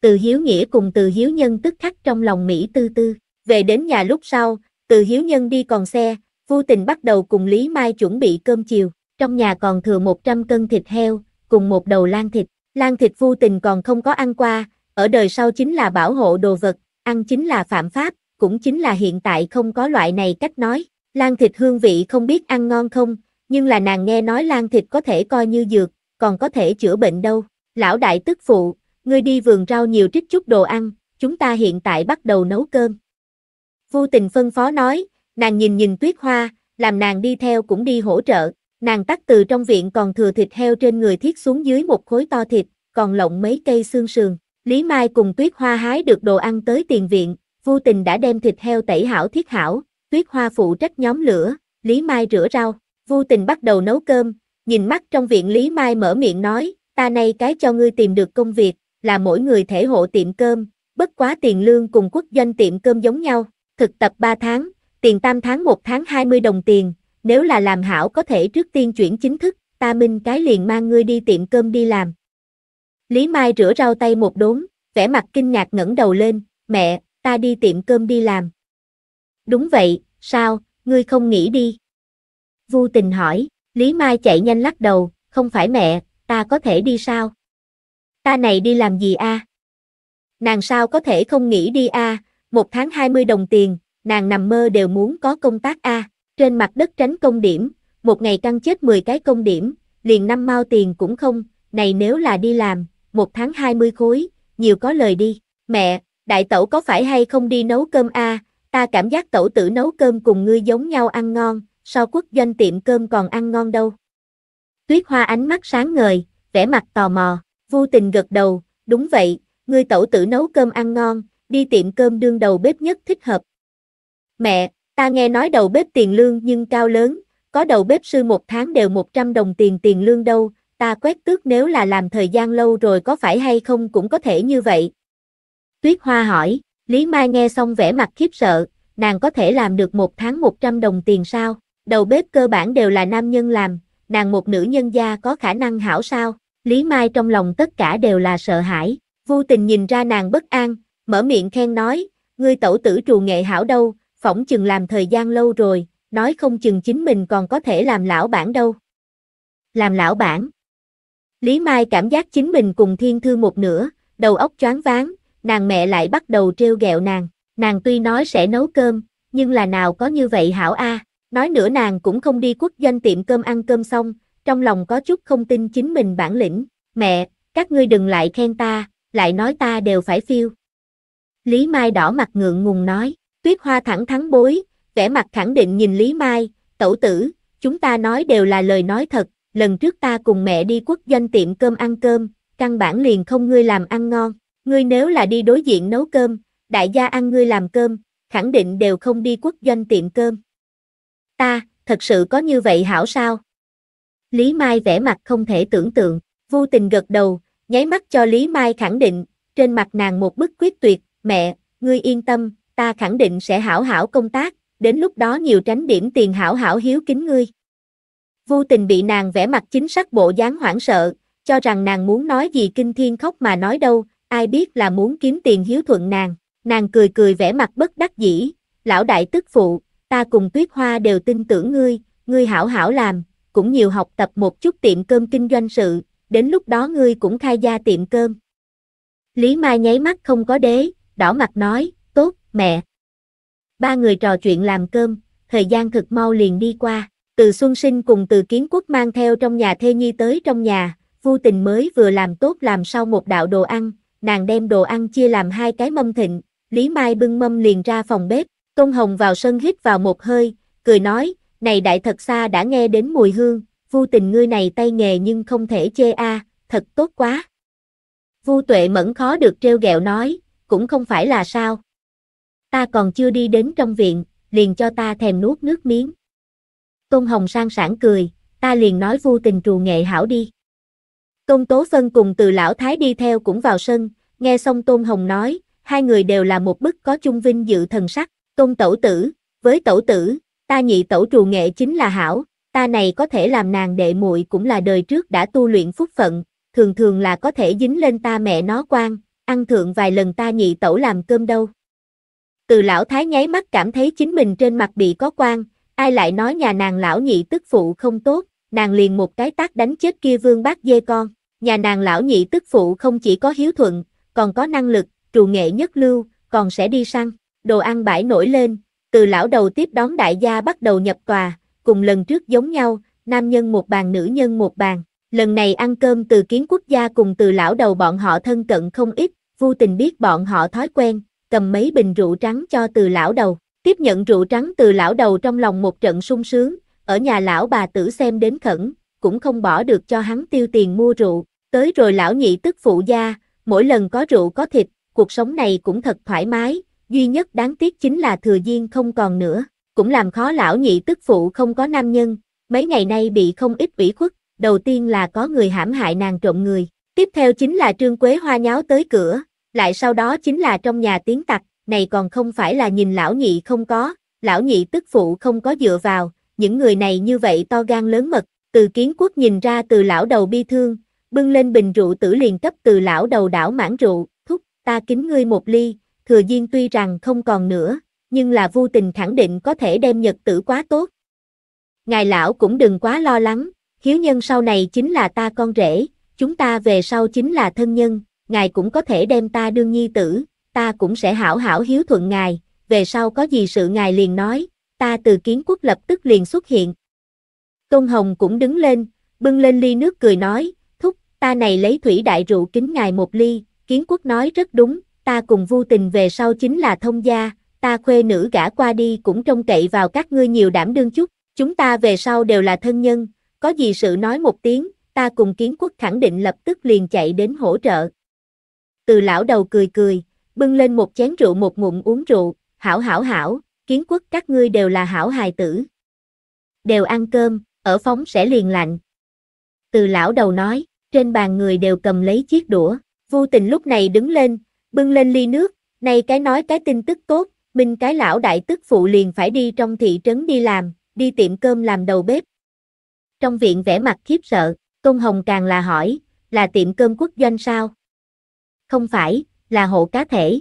Từ hiếu nghĩa cùng từ hiếu nhân tức khắc trong lòng Mỹ tư tư, về đến nhà lúc sau, từ hiếu nhân đi còn xe, vô tình bắt đầu cùng Lý Mai chuẩn bị cơm chiều, trong nhà còn thừa 100 cân thịt heo, cùng một đầu lan thịt, lan thịt vô tình còn không có ăn qua, ở đời sau chính là bảo hộ đồ vật, ăn chính là phạm pháp, cũng chính là hiện tại không có loại này cách nói. Lan thịt hương vị không biết ăn ngon không, nhưng là nàng nghe nói lan thịt có thể coi như dược, còn có thể chữa bệnh đâu. Lão đại tức phụ, ngươi đi vườn rau nhiều trích chút đồ ăn, chúng ta hiện tại bắt đầu nấu cơm. Vô tình phân phó nói, nàng nhìn nhìn tuyết hoa, làm nàng đi theo cũng đi hỗ trợ, nàng tắt từ trong viện còn thừa thịt heo trên người thiết xuống dưới một khối to thịt, còn lộng mấy cây xương sườn. Lý Mai cùng Tuyết Hoa hái được đồ ăn tới tiền viện, vô tình đã đem thịt heo tẩy hảo thiết hảo, Tuyết Hoa phụ trách nhóm lửa, Lý Mai rửa rau, vô tình bắt đầu nấu cơm, nhìn mắt trong viện Lý Mai mở miệng nói, ta nay cái cho ngươi tìm được công việc, là mỗi người thể hộ tiệm cơm, bất quá tiền lương cùng quốc doanh tiệm cơm giống nhau, thực tập 3 tháng, tiền tam tháng 1 tháng 20 đồng tiền, nếu là làm hảo có thể trước tiên chuyển chính thức, ta minh cái liền mang ngươi đi tiệm cơm đi làm. Lý Mai rửa rau tay một đốn, vẻ mặt kinh ngạc ngẩng đầu lên, mẹ, ta đi tiệm cơm đi làm. Đúng vậy, sao, ngươi không nghĩ đi? Vu tình hỏi, Lý Mai chạy nhanh lắc đầu, không phải mẹ, ta có thể đi sao? Ta này đi làm gì a? Nàng sao có thể không nghĩ đi a, một tháng 20 đồng tiền, nàng nằm mơ đều muốn có công tác a, trên mặt đất tránh công điểm, một ngày căng chết 10 cái công điểm, liền năm mau tiền cũng không, này nếu là đi làm, một tháng 20 khối, nhiều có lời đi. Mẹ, đại tẩu có phải hay không đi nấu cơm a? À? ta cảm giác tẩu tử nấu cơm cùng ngươi giống nhau ăn ngon, so quốc doanh tiệm cơm còn ăn ngon đâu. Tuyết hoa ánh mắt sáng ngời, vẻ mặt tò mò, vô tình gật đầu, đúng vậy, ngươi tẩu tử nấu cơm ăn ngon, đi tiệm cơm đương đầu bếp nhất thích hợp. Mẹ, ta nghe nói đầu bếp tiền lương nhưng cao lớn, có đầu bếp sư một tháng đều 100 đồng tiền tiền lương đâu, ta quét tước nếu là làm thời gian lâu rồi có phải hay không cũng có thể như vậy. Tuyết Hoa hỏi, Lý Mai nghe xong vẻ mặt khiếp sợ, nàng có thể làm được một tháng 100 đồng tiền sao, đầu bếp cơ bản đều là nam nhân làm, nàng một nữ nhân gia có khả năng hảo sao, Lý Mai trong lòng tất cả đều là sợ hãi, vô tình nhìn ra nàng bất an, mở miệng khen nói, ngươi tẩu tử trù nghệ hảo đâu, phỏng chừng làm thời gian lâu rồi, nói không chừng chính mình còn có thể làm lão bản đâu. Làm lão bản, Lý Mai cảm giác chính mình cùng thiên thư một nửa, đầu óc choáng váng, nàng mẹ lại bắt đầu trêu ghẹo nàng, nàng tuy nói sẽ nấu cơm, nhưng là nào có như vậy hảo a, nói nữa nàng cũng không đi quốc doanh tiệm cơm ăn cơm xong, trong lòng có chút không tin chính mình bản lĩnh, mẹ, các ngươi đừng lại khen ta, lại nói ta đều phải phiêu. Lý Mai đỏ mặt ngượng ngùng nói, tuyết hoa thẳng thắn bối, vẻ mặt khẳng định nhìn Lý Mai, tẩu tử, chúng ta nói đều là lời nói thật, lần trước ta cùng mẹ đi quốc doanh tiệm cơm ăn cơm, căn bản liền không ngươi làm ăn ngon, ngươi nếu là đi đối diện nấu cơm, đại gia ăn ngươi làm cơm, khẳng định đều không đi quốc doanh tiệm cơm. Ta, thật sự có như vậy hảo sao? Lý Mai vẻ mặt không thể tưởng tượng, vô tình gật đầu, nháy mắt cho Lý Mai khẳng định, trên mặt nàng một bức quyết tuyệt, mẹ, ngươi yên tâm, ta khẳng định sẽ hảo hảo công tác, đến lúc đó nhiều tránh điểm tiền hảo hảo hiếu kính ngươi vô tình bị nàng vẽ mặt chính sắc bộ dáng hoảng sợ, cho rằng nàng muốn nói gì kinh thiên khóc mà nói đâu, ai biết là muốn kiếm tiền hiếu thuận nàng, nàng cười cười vẽ mặt bất đắc dĩ, lão đại tức phụ, ta cùng tuyết hoa đều tin tưởng ngươi, ngươi hảo hảo làm, cũng nhiều học tập một chút tiệm cơm kinh doanh sự, đến lúc đó ngươi cũng khai gia tiệm cơm. Lý Mai nháy mắt không có đế, đỏ mặt nói, tốt, mẹ. Ba người trò chuyện làm cơm, thời gian thực mau liền đi qua từ xuân sinh cùng từ kiến quốc mang theo trong nhà thê nhi tới trong nhà, Vu tình mới vừa làm tốt làm sau một đạo đồ ăn, nàng đem đồ ăn chia làm hai cái mâm thịnh, Lý Mai bưng mâm liền ra phòng bếp, Công Hồng vào sân hít vào một hơi, cười nói, này đại thật xa đã nghe đến mùi hương, Vu tình ngươi này tay nghề nhưng không thể chê a, thật tốt quá. Vu tuệ mẫn khó được treo gẹo nói, cũng không phải là sao. Ta còn chưa đi đến trong viện, liền cho ta thèm nuốt nước miếng. Tôn Hồng sang sảng cười, ta liền nói vu tình trù nghệ hảo đi. Công tố phân cùng từ lão thái đi theo cũng vào sân, nghe xong Tôn Hồng nói, hai người đều là một bức có chung vinh dự thần sắc, Tôn tẩu tử, với tẩu tử, ta nhị tẩu trù nghệ chính là hảo, ta này có thể làm nàng đệ muội cũng là đời trước đã tu luyện phúc phận, thường thường là có thể dính lên ta mẹ nó quan, ăn thượng vài lần ta nhị tẩu làm cơm đâu. Từ lão thái nháy mắt cảm thấy chính mình trên mặt bị có quan, Ai lại nói nhà nàng lão nhị tức phụ không tốt, nàng liền một cái tác đánh chết kia vương bác dê con. Nhà nàng lão nhị tức phụ không chỉ có hiếu thuận, còn có năng lực, trù nghệ nhất lưu, còn sẽ đi săn. Đồ ăn bãi nổi lên, từ lão đầu tiếp đón đại gia bắt đầu nhập tòa, cùng lần trước giống nhau, nam nhân một bàn nữ nhân một bàn. Lần này ăn cơm từ kiến quốc gia cùng từ lão đầu bọn họ thân cận không ít, vô tình biết bọn họ thói quen, cầm mấy bình rượu trắng cho từ lão đầu. Tiếp nhận rượu trắng từ lão đầu trong lòng một trận sung sướng, ở nhà lão bà tử xem đến khẩn, cũng không bỏ được cho hắn tiêu tiền mua rượu, tới rồi lão nhị tức phụ gia, mỗi lần có rượu có thịt, cuộc sống này cũng thật thoải mái, duy nhất đáng tiếc chính là thừa duyên không còn nữa, cũng làm khó lão nhị tức phụ không có nam nhân, mấy ngày nay bị không ít ủy khuất, đầu tiên là có người hãm hại nàng trộm người, tiếp theo chính là Trương Quế Hoa nháo tới cửa, lại sau đó chính là trong nhà tiếng tặc, này còn không phải là nhìn lão nhị không có, lão nhị tức phụ không có dựa vào, những người này như vậy to gan lớn mật, từ kiến quốc nhìn ra từ lão đầu bi thương, bưng lên bình rượu tử liền cấp từ lão đầu đảo mãn rượu, thúc, ta kính ngươi một ly, thừa duyên tuy rằng không còn nữa, nhưng là vô tình khẳng định có thể đem nhật tử quá tốt. Ngài lão cũng đừng quá lo lắng, hiếu nhân sau này chính là ta con rể, chúng ta về sau chính là thân nhân, ngài cũng có thể đem ta đương nhi tử, ta cũng sẽ hảo hảo hiếu thuận ngài, về sau có gì sự ngài liền nói, ta từ kiến quốc lập tức liền xuất hiện. Tôn Hồng cũng đứng lên, bưng lên ly nước cười nói, thúc, ta này lấy thủy đại rượu kính ngài một ly, kiến quốc nói rất đúng, ta cùng vô tình về sau chính là thông gia, ta khuê nữ gã qua đi cũng trông cậy vào các ngươi nhiều đảm đương chút, chúng ta về sau đều là thân nhân, có gì sự nói một tiếng, ta cùng kiến quốc khẳng định lập tức liền chạy đến hỗ trợ. Từ lão đầu cười cười, bưng lên một chén rượu một ngụm uống rượu, hảo hảo hảo, kiến quốc các ngươi đều là hảo hài tử. Đều ăn cơm, ở phóng sẽ liền lạnh. Từ lão đầu nói, trên bàn người đều cầm lấy chiếc đũa, vô tình lúc này đứng lên, bưng lên ly nước, này cái nói cái tin tức tốt, minh cái lão đại tức phụ liền phải đi trong thị trấn đi làm, đi tiệm cơm làm đầu bếp. Trong viện vẻ mặt khiếp sợ, Công Hồng càng là hỏi, là tiệm cơm quốc doanh sao? Không phải, là hộ cá thể.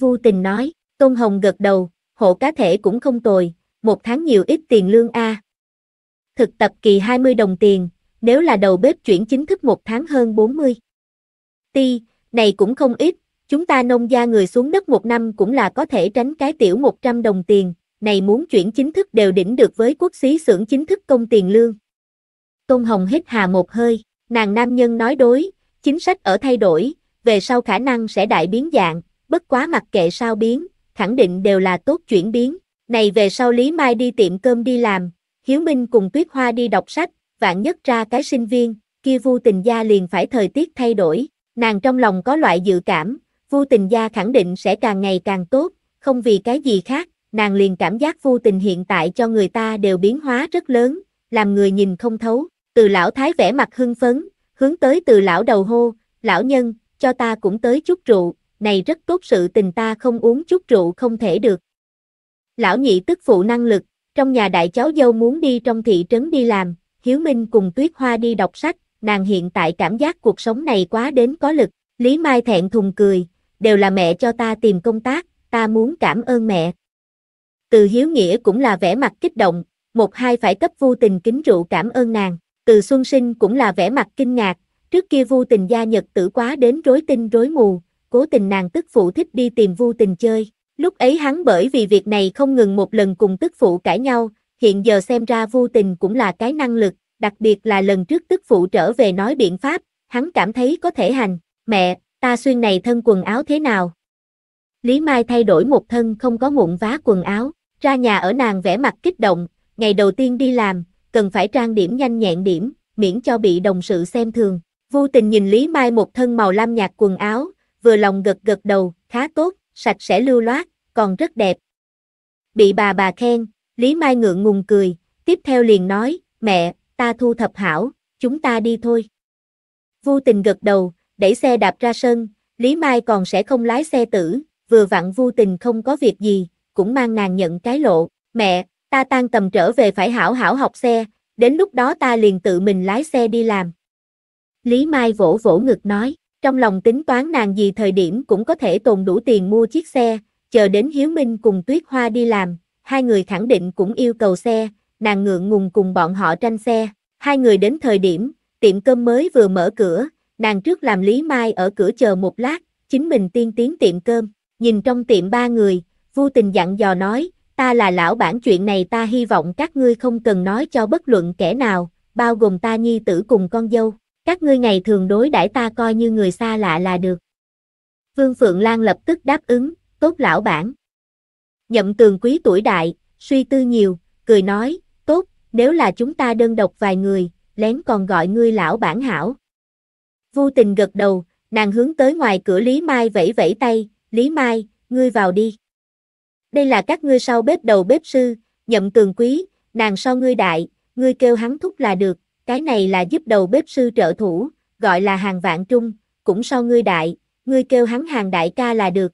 Vu tình nói, Tôn Hồng gật đầu, hộ cá thể cũng không tồi, một tháng nhiều ít tiền lương A. Thực tập kỳ 20 đồng tiền, nếu là đầu bếp chuyển chính thức một tháng hơn 40. Ti, này cũng không ít, chúng ta nông gia người xuống đất một năm cũng là có thể tránh cái tiểu 100 đồng tiền, này muốn chuyển chính thức đều đỉnh được với quốc xí xưởng chính thức công tiền lương. Tôn Hồng hít hà một hơi, nàng nam nhân nói đối, chính sách ở thay đổi, về sau khả năng sẽ đại biến dạng, bất quá mặc kệ sao biến, khẳng định đều là tốt chuyển biến. Này về sau Lý Mai đi tiệm cơm đi làm, Hiếu Minh cùng Tuyết Hoa đi đọc sách, vạn nhất ra cái sinh viên, kia Vu Tình Gia liền phải thời tiết thay đổi, nàng trong lòng có loại dự cảm, Vu Tình Gia khẳng định sẽ càng ngày càng tốt, không vì cái gì khác, nàng liền cảm giác Vu Tình hiện tại cho người ta đều biến hóa rất lớn, làm người nhìn không thấu. Từ lão thái vẻ mặt hưng phấn, hướng tới từ lão đầu hô, lão nhân, cho ta cũng tới chút rượu, này rất tốt sự tình ta không uống chút rượu không thể được. Lão nhị tức phụ năng lực, trong nhà đại cháu dâu muốn đi trong thị trấn đi làm, Hiếu Minh cùng Tuyết Hoa đi đọc sách, nàng hiện tại cảm giác cuộc sống này quá đến có lực, Lý Mai thẹn thùng cười, đều là mẹ cho ta tìm công tác, ta muốn cảm ơn mẹ. Từ Hiếu Nghĩa cũng là vẻ mặt kích động, một hai phải cấp vô tình kính rượu cảm ơn nàng, từ Xuân Sinh cũng là vẻ mặt kinh ngạc, Trước kia Vu Tình gia nhật tử quá đến rối tinh rối mù, cố tình nàng tức phụ thích đi tìm Vu Tình chơi. Lúc ấy hắn bởi vì việc này không ngừng một lần cùng tức phụ cãi nhau, hiện giờ xem ra Vu Tình cũng là cái năng lực, đặc biệt là lần trước tức phụ trở về nói biện pháp, hắn cảm thấy có thể hành. Mẹ, ta xuyên này thân quần áo thế nào? Lý Mai thay đổi một thân không có ngụm vá quần áo, ra nhà ở nàng vẽ mặt kích động, ngày đầu tiên đi làm, cần phải trang điểm nhanh nhẹn điểm, miễn cho bị đồng sự xem thường. Vô tình nhìn Lý Mai một thân màu lam nhạt quần áo, vừa lòng gật gật đầu, khá tốt, sạch sẽ lưu loát, còn rất đẹp. Bị bà bà khen, Lý Mai ngượng ngùng cười, tiếp theo liền nói, mẹ, ta thu thập hảo, chúng ta đi thôi. Vô tình gật đầu, đẩy xe đạp ra sân, Lý Mai còn sẽ không lái xe tử, vừa vặn vô tình không có việc gì, cũng mang nàng nhận cái lộ, mẹ, ta tan tầm trở về phải hảo hảo học xe, đến lúc đó ta liền tự mình lái xe đi làm. Lý Mai vỗ vỗ ngực nói, trong lòng tính toán nàng gì thời điểm cũng có thể tồn đủ tiền mua chiếc xe, chờ đến Hiếu Minh cùng Tuyết Hoa đi làm, hai người khẳng định cũng yêu cầu xe, nàng ngượng ngùng cùng bọn họ tranh xe, hai người đến thời điểm, tiệm cơm mới vừa mở cửa, nàng trước làm Lý Mai ở cửa chờ một lát, chính mình tiên tiến tiệm cơm, nhìn trong tiệm ba người, vô tình dặn dò nói, ta là lão bản chuyện này ta hy vọng các ngươi không cần nói cho bất luận kẻ nào, bao gồm ta nhi tử cùng con dâu, các ngươi ngày thường đối đãi ta coi như người xa lạ là được. Vương Phượng Lan lập tức đáp ứng, tốt lão bản. Nhậm Tường Quý tuổi đại, suy tư nhiều, cười nói, tốt, nếu là chúng ta đơn độc vài người, lén còn gọi ngươi lão bản hảo. Vô tình gật đầu, nàng hướng tới ngoài cửa Lý Mai vẫy vẫy tay, Lý Mai, ngươi vào đi. Đây là các ngươi sau bếp đầu bếp sư, nhậm tường quý, nàng sau ngươi đại, ngươi kêu hắn thúc là được, cái này là giúp đầu bếp sư trợ thủ, gọi là hàng vạn trung, cũng so ngươi đại, ngươi kêu hắn hàng đại ca là được.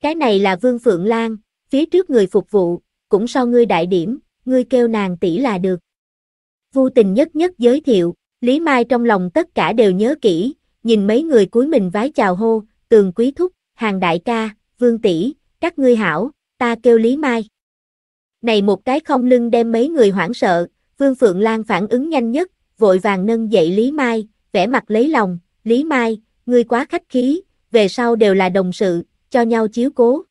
Cái này là Vương Phượng Lan, phía trước người phục vụ, cũng so ngươi đại điểm, ngươi kêu nàng tỷ là được. vu tình nhất nhất giới thiệu, Lý Mai trong lòng tất cả đều nhớ kỹ, nhìn mấy người cuối mình vái chào hô, tường quý thúc, hàng đại ca, vương tỷ, các ngươi hảo, ta kêu Lý Mai. Này một cái không lưng đem mấy người hoảng sợ, Vương Phượng Lan phản ứng nhanh nhất, vội vàng nâng dậy Lý Mai, vẻ mặt lấy lòng, Lý Mai, ngươi quá khách khí, về sau đều là đồng sự, cho nhau chiếu cố.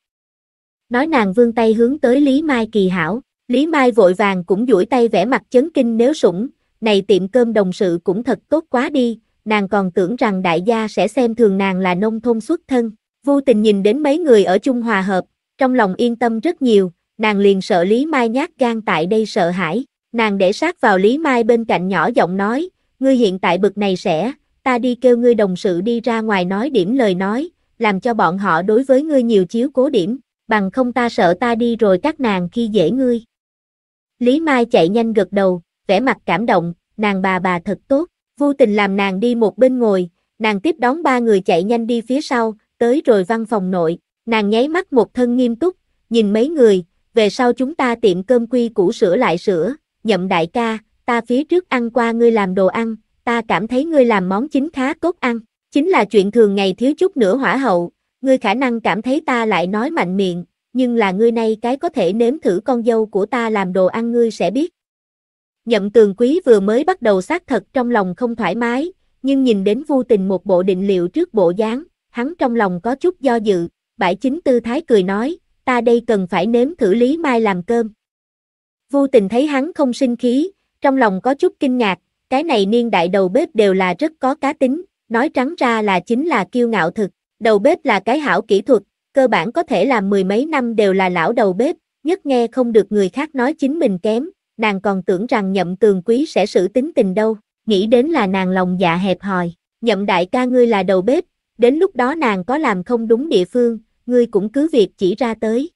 Nói nàng vương tay hướng tới Lý Mai kỳ hảo, Lý Mai vội vàng cũng duỗi tay vẻ mặt chấn kinh nếu sủng, này tiệm cơm đồng sự cũng thật tốt quá đi, nàng còn tưởng rằng đại gia sẽ xem thường nàng là nông thôn xuất thân, vô tình nhìn đến mấy người ở chung hòa hợp, trong lòng yên tâm rất nhiều, nàng liền sợ Lý Mai nhát gan tại đây sợ hãi. Nàng để sát vào Lý Mai bên cạnh nhỏ giọng nói, ngươi hiện tại bực này sẽ, ta đi kêu ngươi đồng sự đi ra ngoài nói điểm lời nói, làm cho bọn họ đối với ngươi nhiều chiếu cố điểm, bằng không ta sợ ta đi rồi các nàng khi dễ ngươi. Lý Mai chạy nhanh gật đầu, vẻ mặt cảm động, nàng bà bà thật tốt, vô tình làm nàng đi một bên ngồi, nàng tiếp đón ba người chạy nhanh đi phía sau, tới rồi văn phòng nội, nàng nháy mắt một thân nghiêm túc, nhìn mấy người, về sau chúng ta tiệm cơm quy củ sửa lại sửa, nhậm đại ca, ta phía trước ăn qua ngươi làm đồ ăn, ta cảm thấy ngươi làm món chính khá tốt ăn, chính là chuyện thường ngày thiếu chút nữa hỏa hậu, ngươi khả năng cảm thấy ta lại nói mạnh miệng, nhưng là ngươi nay cái có thể nếm thử con dâu của ta làm đồ ăn ngươi sẽ biết. Nhậm tường quý vừa mới bắt đầu xác thật trong lòng không thoải mái, nhưng nhìn đến vô tình một bộ định liệu trước bộ dáng, hắn trong lòng có chút do dự, bãi chính tư thái cười nói, ta đây cần phải nếm thử Lý Mai làm cơm. Vu tình thấy hắn không sinh khí, trong lòng có chút kinh ngạc, cái này niên đại đầu bếp đều là rất có cá tính, nói trắng ra là chính là kiêu ngạo thực, đầu bếp là cái hảo kỹ thuật, cơ bản có thể là mười mấy năm đều là lão đầu bếp, nhất nghe không được người khác nói chính mình kém, nàng còn tưởng rằng nhậm tường quý sẽ xử tính tình đâu, nghĩ đến là nàng lòng dạ hẹp hòi, nhậm đại ca ngươi là đầu bếp, đến lúc đó nàng có làm không đúng địa phương, ngươi cũng cứ việc chỉ ra tới.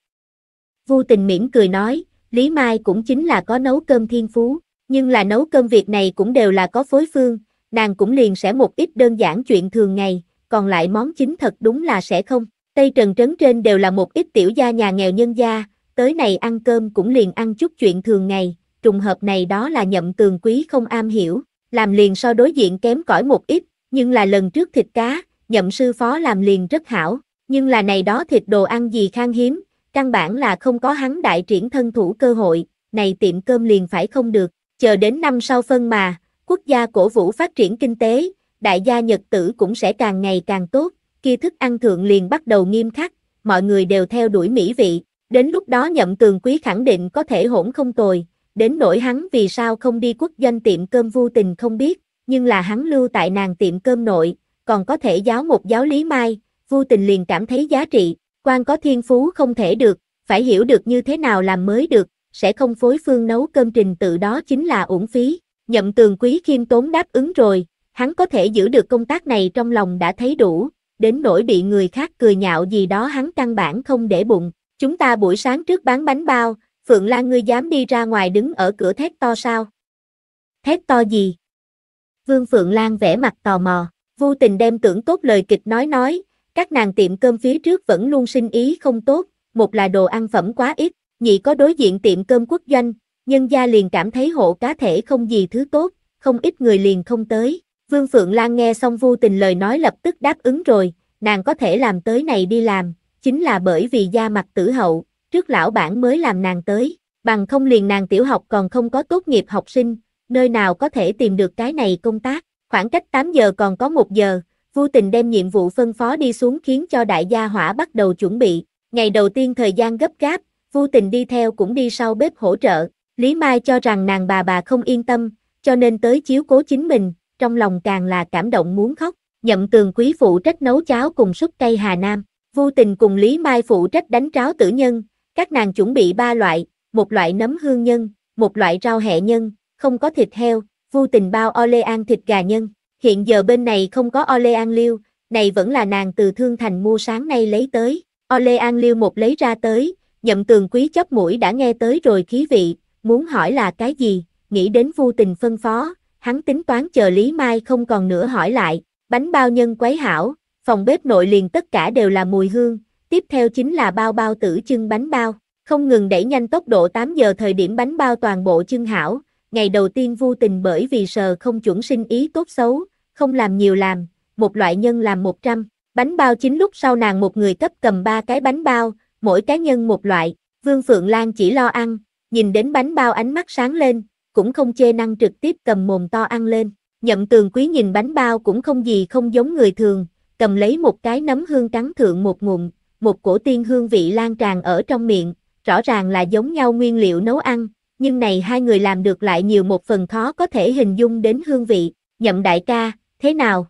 Vu tình mỉm cười nói, Lý Mai cũng chính là có nấu cơm thiên phú, nhưng là nấu cơm việc này cũng đều là có phối phương, nàng cũng liền sẽ một ít đơn giản chuyện thường ngày, còn lại món chính thật đúng là sẽ không. Tây Trần Trấn trên đều là một ít tiểu gia nhà nghèo nhân gia, tới này ăn cơm cũng liền ăn chút chuyện thường ngày, trùng hợp này đó là nhậm tường quý không am hiểu, làm liền so đối diện kém cỏi một ít, nhưng là lần trước thịt cá, nhậm sư phó làm liền rất hảo, nhưng là này đó thịt đồ ăn gì khan hiếm, Căn bản là không có hắn đại triển thân thủ cơ hội, này tiệm cơm liền phải không được, chờ đến năm sau phân mà, quốc gia cổ vũ phát triển kinh tế, đại gia Nhật tử cũng sẽ càng ngày càng tốt, kia thức ăn thượng liền bắt đầu nghiêm khắc, mọi người đều theo đuổi mỹ vị, đến lúc đó nhậm cường quý khẳng định có thể hỗn không tồi, đến nỗi hắn vì sao không đi quốc doanh tiệm cơm vô tình không biết, nhưng là hắn lưu tại nàng tiệm cơm nội, còn có thể giáo một giáo lý mai, vô tình liền cảm thấy giá trị, Quan có thiên phú không thể được, phải hiểu được như thế nào làm mới được, sẽ không phối phương nấu cơm trình tự đó chính là uổng phí. Nhậm tường quý khiêm tốn đáp ứng rồi, hắn có thể giữ được công tác này trong lòng đã thấy đủ, đến nỗi bị người khác cười nhạo gì đó hắn căn bản không để bụng. Chúng ta buổi sáng trước bán bánh bao, Phượng Lan ngươi dám đi ra ngoài đứng ở cửa thét to sao? Thét to gì? Vương Phượng Lan vẻ mặt tò mò, vô tình đem tưởng tốt lời kịch nói nói, các nàng tiệm cơm phía trước vẫn luôn sinh ý không tốt, một là đồ ăn phẩm quá ít, nhị có đối diện tiệm cơm quốc doanh, nhân gia liền cảm thấy hộ cá thể không gì thứ tốt, không ít người liền không tới. Vương Phượng Lan nghe xong vô tình lời nói lập tức đáp ứng rồi, nàng có thể làm tới này đi làm, chính là bởi vì gia mặt tử hậu, trước lão bản mới làm nàng tới, bằng không liền nàng tiểu học còn không có tốt nghiệp học sinh, nơi nào có thể tìm được cái này công tác, khoảng cách 8 giờ còn có 1 giờ, vô tình đem nhiệm vụ phân phó đi xuống khiến cho đại gia hỏa bắt đầu chuẩn bị. Ngày đầu tiên thời gian gấp gáp, vô tình đi theo cũng đi sau bếp hỗ trợ. Lý Mai cho rằng nàng bà bà không yên tâm, cho nên tới chiếu cố chính mình, trong lòng càng là cảm động muốn khóc. Nhậm tường quý phụ trách nấu cháo cùng súp cây Hà Nam. Vô tình cùng Lý Mai phụ trách đánh tráo tử nhân, các nàng chuẩn bị ba loại, một loại nấm hương nhân, một loại rau hẹ nhân, không có thịt heo, vô tình bao an thịt gà nhân hiện giờ bên này không có Ole An Liêu, này vẫn là nàng từ Thương Thành mua sáng nay lấy tới, Ole An Liêu một lấy ra tới, nhậm tường quý chóp mũi đã nghe tới rồi khí vị, muốn hỏi là cái gì, nghĩ đến vô tình phân phó, hắn tính toán chờ Lý Mai không còn nữa hỏi lại, bánh bao nhân quấy hảo, phòng bếp nội liền tất cả đều là mùi hương, tiếp theo chính là bao bao tử chưng bánh bao, không ngừng đẩy nhanh tốc độ 8 giờ thời điểm bánh bao toàn bộ chưng hảo, ngày đầu tiên vô tình bởi vì sờ không chuẩn sinh ý tốt xấu, không làm nhiều làm, một loại nhân làm 100. Bánh bao chín lúc sau nàng một người cấp cầm ba cái bánh bao, mỗi cá nhân một loại, Vương Phượng Lan chỉ lo ăn, nhìn đến bánh bao ánh mắt sáng lên, cũng không chê năng trực tiếp cầm mồm to ăn lên. Nhậm tường quý nhìn bánh bao cũng không gì không giống người thường, cầm lấy một cái nấm hương trắng thượng một ngụm, một cổ tiên hương vị lan tràn ở trong miệng, rõ ràng là giống nhau nguyên liệu nấu ăn, nhưng này hai người làm được lại nhiều một phần khó có thể hình dung đến hương vị. Nhậm đại ca, thế nào?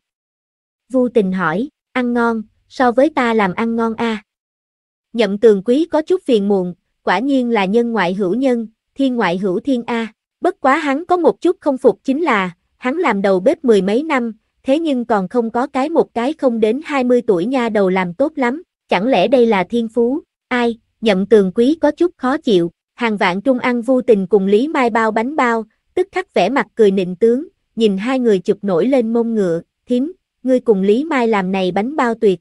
Vu tình hỏi, ăn ngon, so với ta làm ăn ngon a. À? Nhậm tường quý có chút phiền muộn, quả nhiên là nhân ngoại hữu nhân, thiên ngoại hữu thiên a. À. Bất quá hắn có một chút không phục chính là, hắn làm đầu bếp mười mấy năm, thế nhưng còn không có cái một cái không đến 20 tuổi nha đầu làm tốt lắm, chẳng lẽ đây là thiên phú, ai, nhậm tường quý có chút khó chịu, hàng vạn trung ăn vô tình cùng Lý Mai bao bánh bao, tức khắc vẻ mặt cười nịnh tướng, nhìn hai người chụp nổi lên mông ngựa, thím, ngươi cùng Lý Mai làm này bánh bao tuyệt.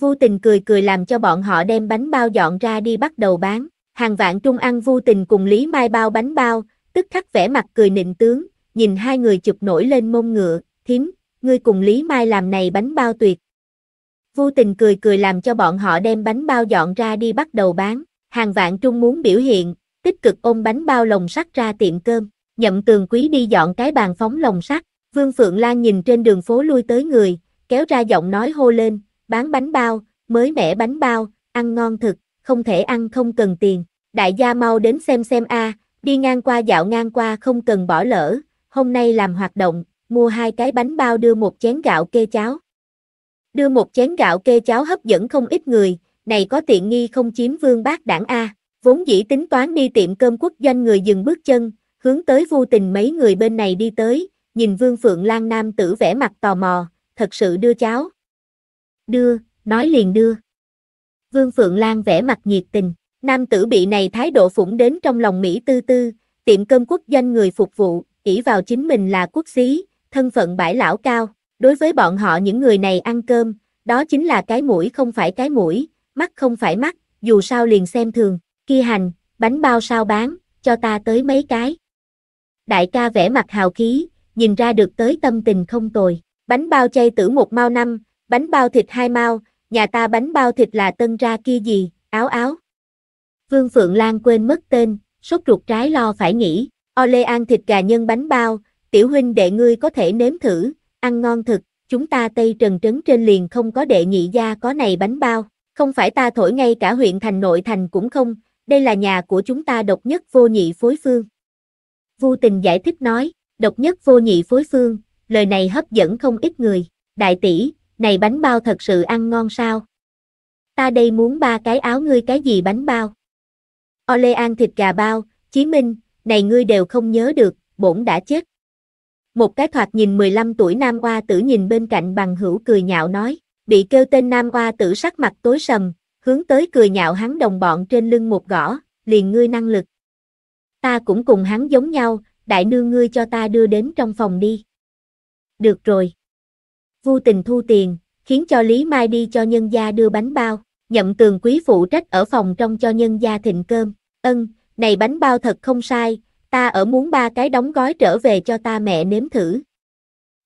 Vô tình cười cười làm cho bọn họ đem bánh bao dọn ra đi bắt đầu bán, hàng vạn trung ăn vô tình cùng Lý Mai bao bánh bao, tức khắc vẻ mặt cười nịnh tướng, nhìn hai người chụp nổi lên mông ngựa, thím, ngươi cùng Lý Mai làm này bánh bao tuyệt. Vô tình cười cười làm cho bọn họ đem bánh bao dọn ra đi bắt đầu bán, hàng vạn trung muốn biểu hiện, tích cực ôm bánh bao lồng sắt ra tiệm cơm nhậm tường quý đi dọn cái bàn phóng lồng sắt, Vương Phượng Lan nhìn trên đường phố lui tới người, kéo ra giọng nói hô lên, bán bánh bao, mới mẻ bánh bao, ăn ngon thực, không thể ăn không cần tiền, đại gia mau đến xem xem a, đi ngang qua dạo ngang qua không cần bỏ lỡ, hôm nay làm hoạt động, mua hai cái bánh bao đưa một chén gạo kê cháo. Đưa một chén gạo kê cháo hấp dẫn không ít người, này có tiện nghi không chiếm vương bác đảng A, vốn dĩ tính toán đi tiệm cơm quốc doanh người dừng bước chân, hướng tới Vu Tình mấy người bên này đi tới, nhìn Vương Phượng Lan nam tử vẻ mặt tò mò, thật sự đưa cháu. Đưa, nói liền đưa. Vương Phượng Lan vẻ mặt nhiệt tình, nam tử bị này thái độ phủng đến trong lòng Mỹ tư tư, tiệm cơm quốc danh người phục vụ, ỷ vào chính mình là quốc xí, thân phận bãi lão cao, đối với bọn họ những người này ăn cơm, đó chính là cái mũi không phải cái mũi, mắt không phải mắt, dù sao liền xem thường, kia hành, bánh bao sao bán, cho ta tới mấy cái đại ca vẽ mặt hào khí, nhìn ra được tới tâm tình không tồi. Bánh bao chay tử một mau năm, bánh bao thịt hai mau, nhà ta bánh bao thịt là tân ra kia gì, áo áo. Vương Phượng Lan quên mất tên, sốt ruột trái lo phải nghĩ, o lê ăn thịt gà nhân bánh bao, tiểu huynh đệ ngươi có thể nếm thử, ăn ngon thực, chúng ta Tây Trần Trấn trên liền không có đệ nhị gia có này bánh bao, không phải ta thổi ngay cả huyện thành nội thành cũng không, đây là nhà của chúng ta độc nhất vô nhị phối phương. Vu tình giải thích nói, độc nhất vô nhị phối phương, lời này hấp dẫn không ít người. Đại tỷ, này bánh bao thật sự ăn ngon sao? Ta đây muốn ba cái áo ngươi cái gì bánh bao? O Lê An thịt gà bao, Chí Minh, này ngươi đều không nhớ được, bổn đã chết. Một cái thoạt nhìn 15 tuổi nam oa tử nhìn bên cạnh bằng hữu cười nhạo nói, bị kêu tên nam oa tử sắc mặt tối sầm, hướng tới cười nhạo hắn đồng bọn trên lưng một gõ, liền ngươi năng lực. Ta cũng cùng hắn giống nhau, đại nương ngươi cho ta đưa đến trong phòng đi. Được rồi. Vu tình thu tiền, khiến cho Lý Mai đi cho nhân gia đưa bánh bao, nhậm tường quý phụ trách ở phòng trong cho nhân gia thịnh cơm. Ân, này bánh bao thật không sai, ta ở muốn ba cái đóng gói trở về cho ta mẹ nếm thử.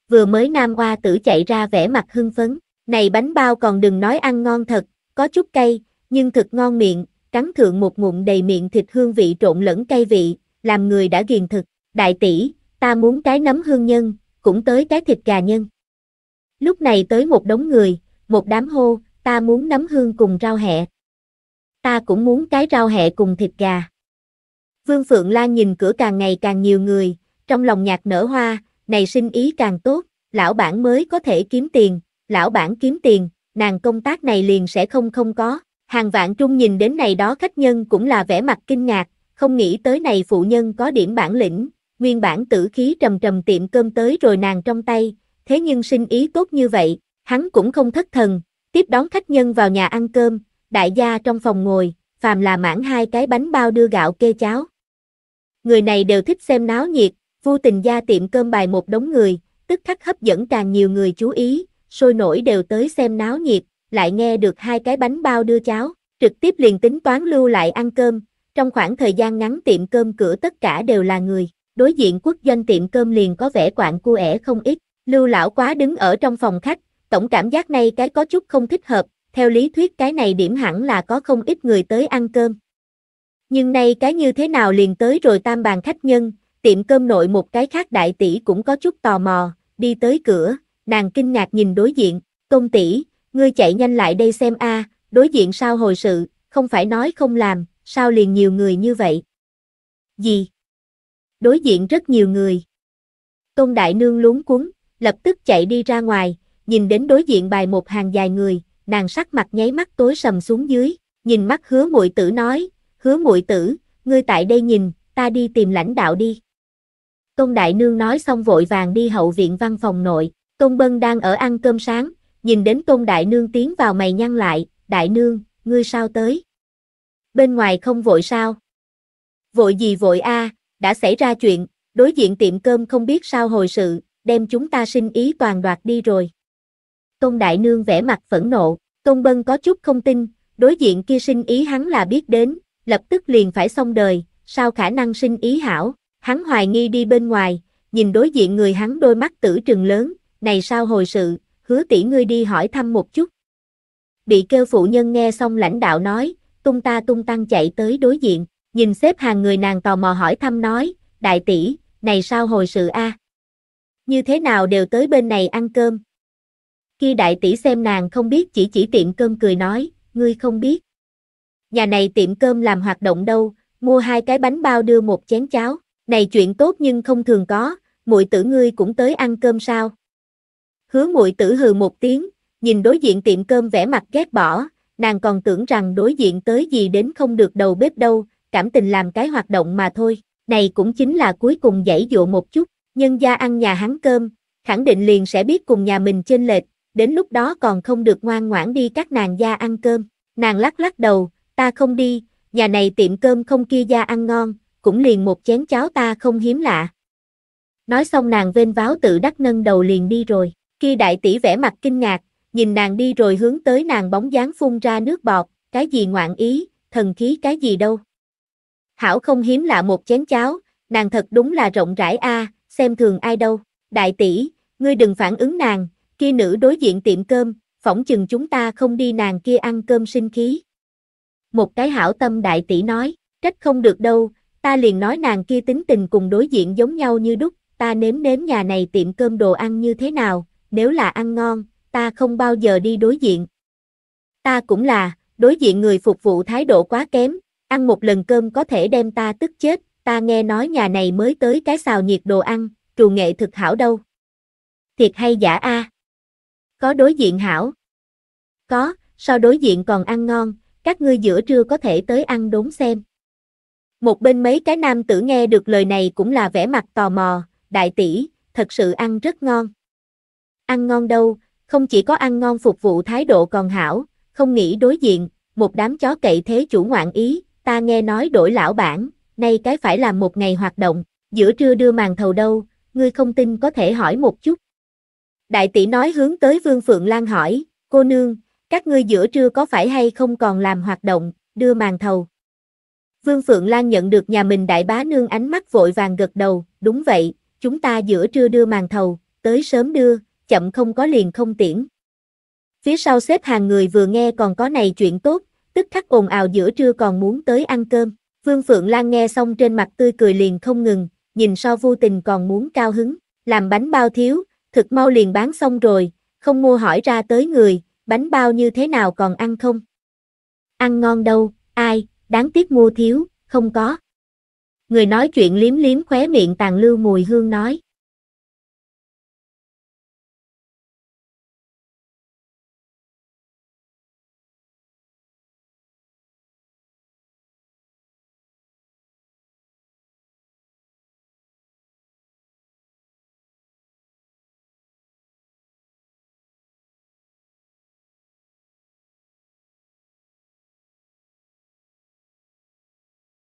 Vừa mới nam hoa tử chạy ra vẻ mặt hưng phấn, này bánh bao còn đừng nói ăn ngon thật, có chút cay, nhưng thực ngon miệng, cắn thượng một ngụm đầy miệng thịt hương vị trộn lẫn cay vị, làm người đã ghiền thực, đại tỷ, ta muốn cái nấm hương nhân, cũng tới cái thịt gà nhân. Lúc này tới một đống người, một đám hô, ta muốn nấm hương cùng rau hẹ. Ta cũng muốn cái rau hẹ cùng thịt gà. Vương Phượng Lan nhìn cửa càng ngày càng nhiều người, trong lòng nhạc nở hoa, này sinh ý càng tốt, lão bản mới có thể kiếm tiền, lão bản kiếm tiền, nàng công tác này liền sẽ không không có. Hàng vạn trung nhìn đến này đó khách nhân cũng là vẻ mặt kinh ngạc, không nghĩ tới này phụ nhân có điểm bản lĩnh, nguyên bản tử khí trầm trầm tiệm cơm tới rồi nàng trong tay, thế nhưng sinh ý tốt như vậy, hắn cũng không thất thần, tiếp đón khách nhân vào nhà ăn cơm, đại gia trong phòng ngồi, phàm là mãn hai cái bánh bao đưa gạo kê cháo. Người này đều thích xem náo nhiệt, vô tình gia tiệm cơm bài một đống người, tức khắc hấp dẫn càng nhiều người chú ý, sôi nổi đều tới xem náo nhiệt, lại nghe được hai cái bánh bao đưa cháo, trực tiếp liền tính toán lưu lại ăn cơm, trong khoảng thời gian ngắn tiệm cơm cửa tất cả đều là người, đối diện quốc doanh tiệm cơm liền có vẻ quạng cua ẻ không ít, lưu lão quá đứng ở trong phòng khách, tổng cảm giác này cái có chút không thích hợp, theo lý thuyết cái này điểm hẳn là có không ít người tới ăn cơm. Nhưng nay cái như thế nào liền tới rồi tam bàn khách nhân, tiệm cơm nội một cái khác đại tỷ cũng có chút tò mò, đi tới cửa, nàng kinh ngạc nhìn đối diện, công tỷ, ngươi chạy nhanh lại đây xem a, đối diện sao hồi sự, không phải nói không làm, sao liền nhiều người như vậy? Gì? Đối diện rất nhiều người. Tôn Đại Nương luống cuống, lập tức chạy đi ra ngoài, nhìn đến đối diện bài một hàng dài người, nàng sắc mặt nháy mắt tối sầm xuống dưới, nhìn mắt hứa muội tử nói, hứa muội tử, ngươi tại đây nhìn, ta đi tìm lãnh đạo đi. Tôn Đại Nương nói xong vội vàng đi hậu viện văn phòng nội, Tôn Bân đang ở ăn cơm sáng, nhìn đến Tôn Đại Nương tiến vào mày nhăn lại, Đại Nương, ngươi sao tới? Bên ngoài không vội sao? Vội gì vội a, đã xảy ra chuyện, đối diện tiệm cơm không biết sao hồi sự, đem chúng ta sinh ý toàn đoạt đi rồi. Tôn Đại Nương vẽ mặt phẫn nộ, Tôn Bân có chút không tin, đối diện kia sinh ý hắn là biết đến, lập tức liền phải xong đời, sao khả năng sinh ý hảo, hắn hoài nghi đi bên ngoài, nhìn đối diện người hắn đôi mắt tử trừng lớn, này sao hồi sự, hứa tỷ ngươi đi hỏi thăm một chút. Bị kêu phụ nhân nghe xong lãnh đạo nói, tung ta tung tăng chạy tới đối diện, nhìn xếp hàng người nàng tò mò hỏi thăm nói, đại tỷ, này sao hồi sự a? Như thế nào đều tới bên này ăn cơm? Khi đại tỷ xem nàng không biết chỉ chỉ tiệm cơm cười nói, ngươi không biết. Nhà này tiệm cơm làm hoạt động đâu, mua hai cái bánh bao đưa một chén cháo, này chuyện tốt nhưng không thường có, muội tử ngươi cũng tới ăn cơm sao? Hứa muội tử hừ một tiếng, nhìn đối diện tiệm cơm vẻ mặt ghét bỏ, nàng còn tưởng rằng đối diện tới gì đến không được đầu bếp đâu, cảm tình làm cái hoạt động mà thôi. Này cũng chính là cuối cùng giải dụ một chút, nhân gia ăn nhà hắn cơm, khẳng định liền sẽ biết cùng nhà mình chênh lệch, đến lúc đó còn không được ngoan ngoãn đi các nàng gia ăn cơm. Nàng lắc lắc đầu, ta không đi, nhà này tiệm cơm không kia gia ăn ngon, cũng liền một chén cháo ta không hiếm lạ. Nói xong nàng vênh váo tự đắc nâng đầu liền đi rồi. Kia đại tỷ vẻ mặt kinh ngạc, nhìn nàng đi rồi hướng tới nàng bóng dáng phun ra nước bọt, cái gì ngoạn ý, thần khí cái gì đâu. Hảo không hiếm lạ một chén cháo, nàng thật đúng là rộng rãi a, xem thường ai đâu. Đại tỷ, ngươi đừng phản ứng nàng, kia nữ đối diện tiệm cơm, phỏng chừng chúng ta không đi nàng kia ăn cơm sinh khí. Một cái hảo tâm đại tỷ nói, trách không được đâu, ta liền nói nàng kia tính tình cùng đối diện giống nhau như đúc, ta nếm nếm nhà này tiệm cơm đồ ăn như thế nào, nếu là ăn ngon, ta không bao giờ đi đối diện. Ta cũng là, đối diện người phục vụ thái độ quá kém, ăn một lần cơm có thể đem ta tức chết, ta nghe nói nhà này mới tới cái xào nhiệt đồ ăn, trù nghệ thực hảo đâu. Thiệt hay giả a? Có đối diện hảo? Có, so đối diện còn ăn ngon, các ngươi giữa trưa có thể tới ăn đốn xem. Một bên mấy cái nam tử nghe được lời này cũng là vẻ mặt tò mò, đại tỷ, thật sự ăn rất ngon ăn ngon đâu, không chỉ có ăn ngon phục vụ thái độ còn hảo, không nghĩ đối diện, một đám chó cậy thế chủ ngoạn ý, ta nghe nói đổi lão bản, nay cái phải làm một ngày hoạt động, giữa trưa đưa màn thầu đâu, ngươi không tin có thể hỏi một chút. Đại tỷ nói hướng tới Vương Phượng Lan hỏi, cô nương, các ngươi giữa trưa có phải hay không còn làm hoạt động, đưa màn thầu. Vương Phượng Lan nhận được nhà mình đại bá nương ánh mắt vội vàng gật đầu, đúng vậy, chúng ta giữa trưa đưa màn thầu, tới sớm đưa, chậm không có liền không tiễn. Phía sau xếp hàng người vừa nghe còn có này chuyện tốt, tức khắc ồn ào giữa trưa còn muốn tới ăn cơm. Vương Phượng Lan nghe xong trên mặt tươi cười liền không ngừng, nhìn so vô tình còn muốn cao hứng, làm bánh bao thiếu, thực mau liền bán xong rồi, không mua hỏi ra tới người, bánh bao như thế nào còn ăn không? Ăn ngon đâu, ai, đáng tiếc mua thiếu, không có. Người nói chuyện liếm liếm khóe miệng tàn lưu mùi hương nói.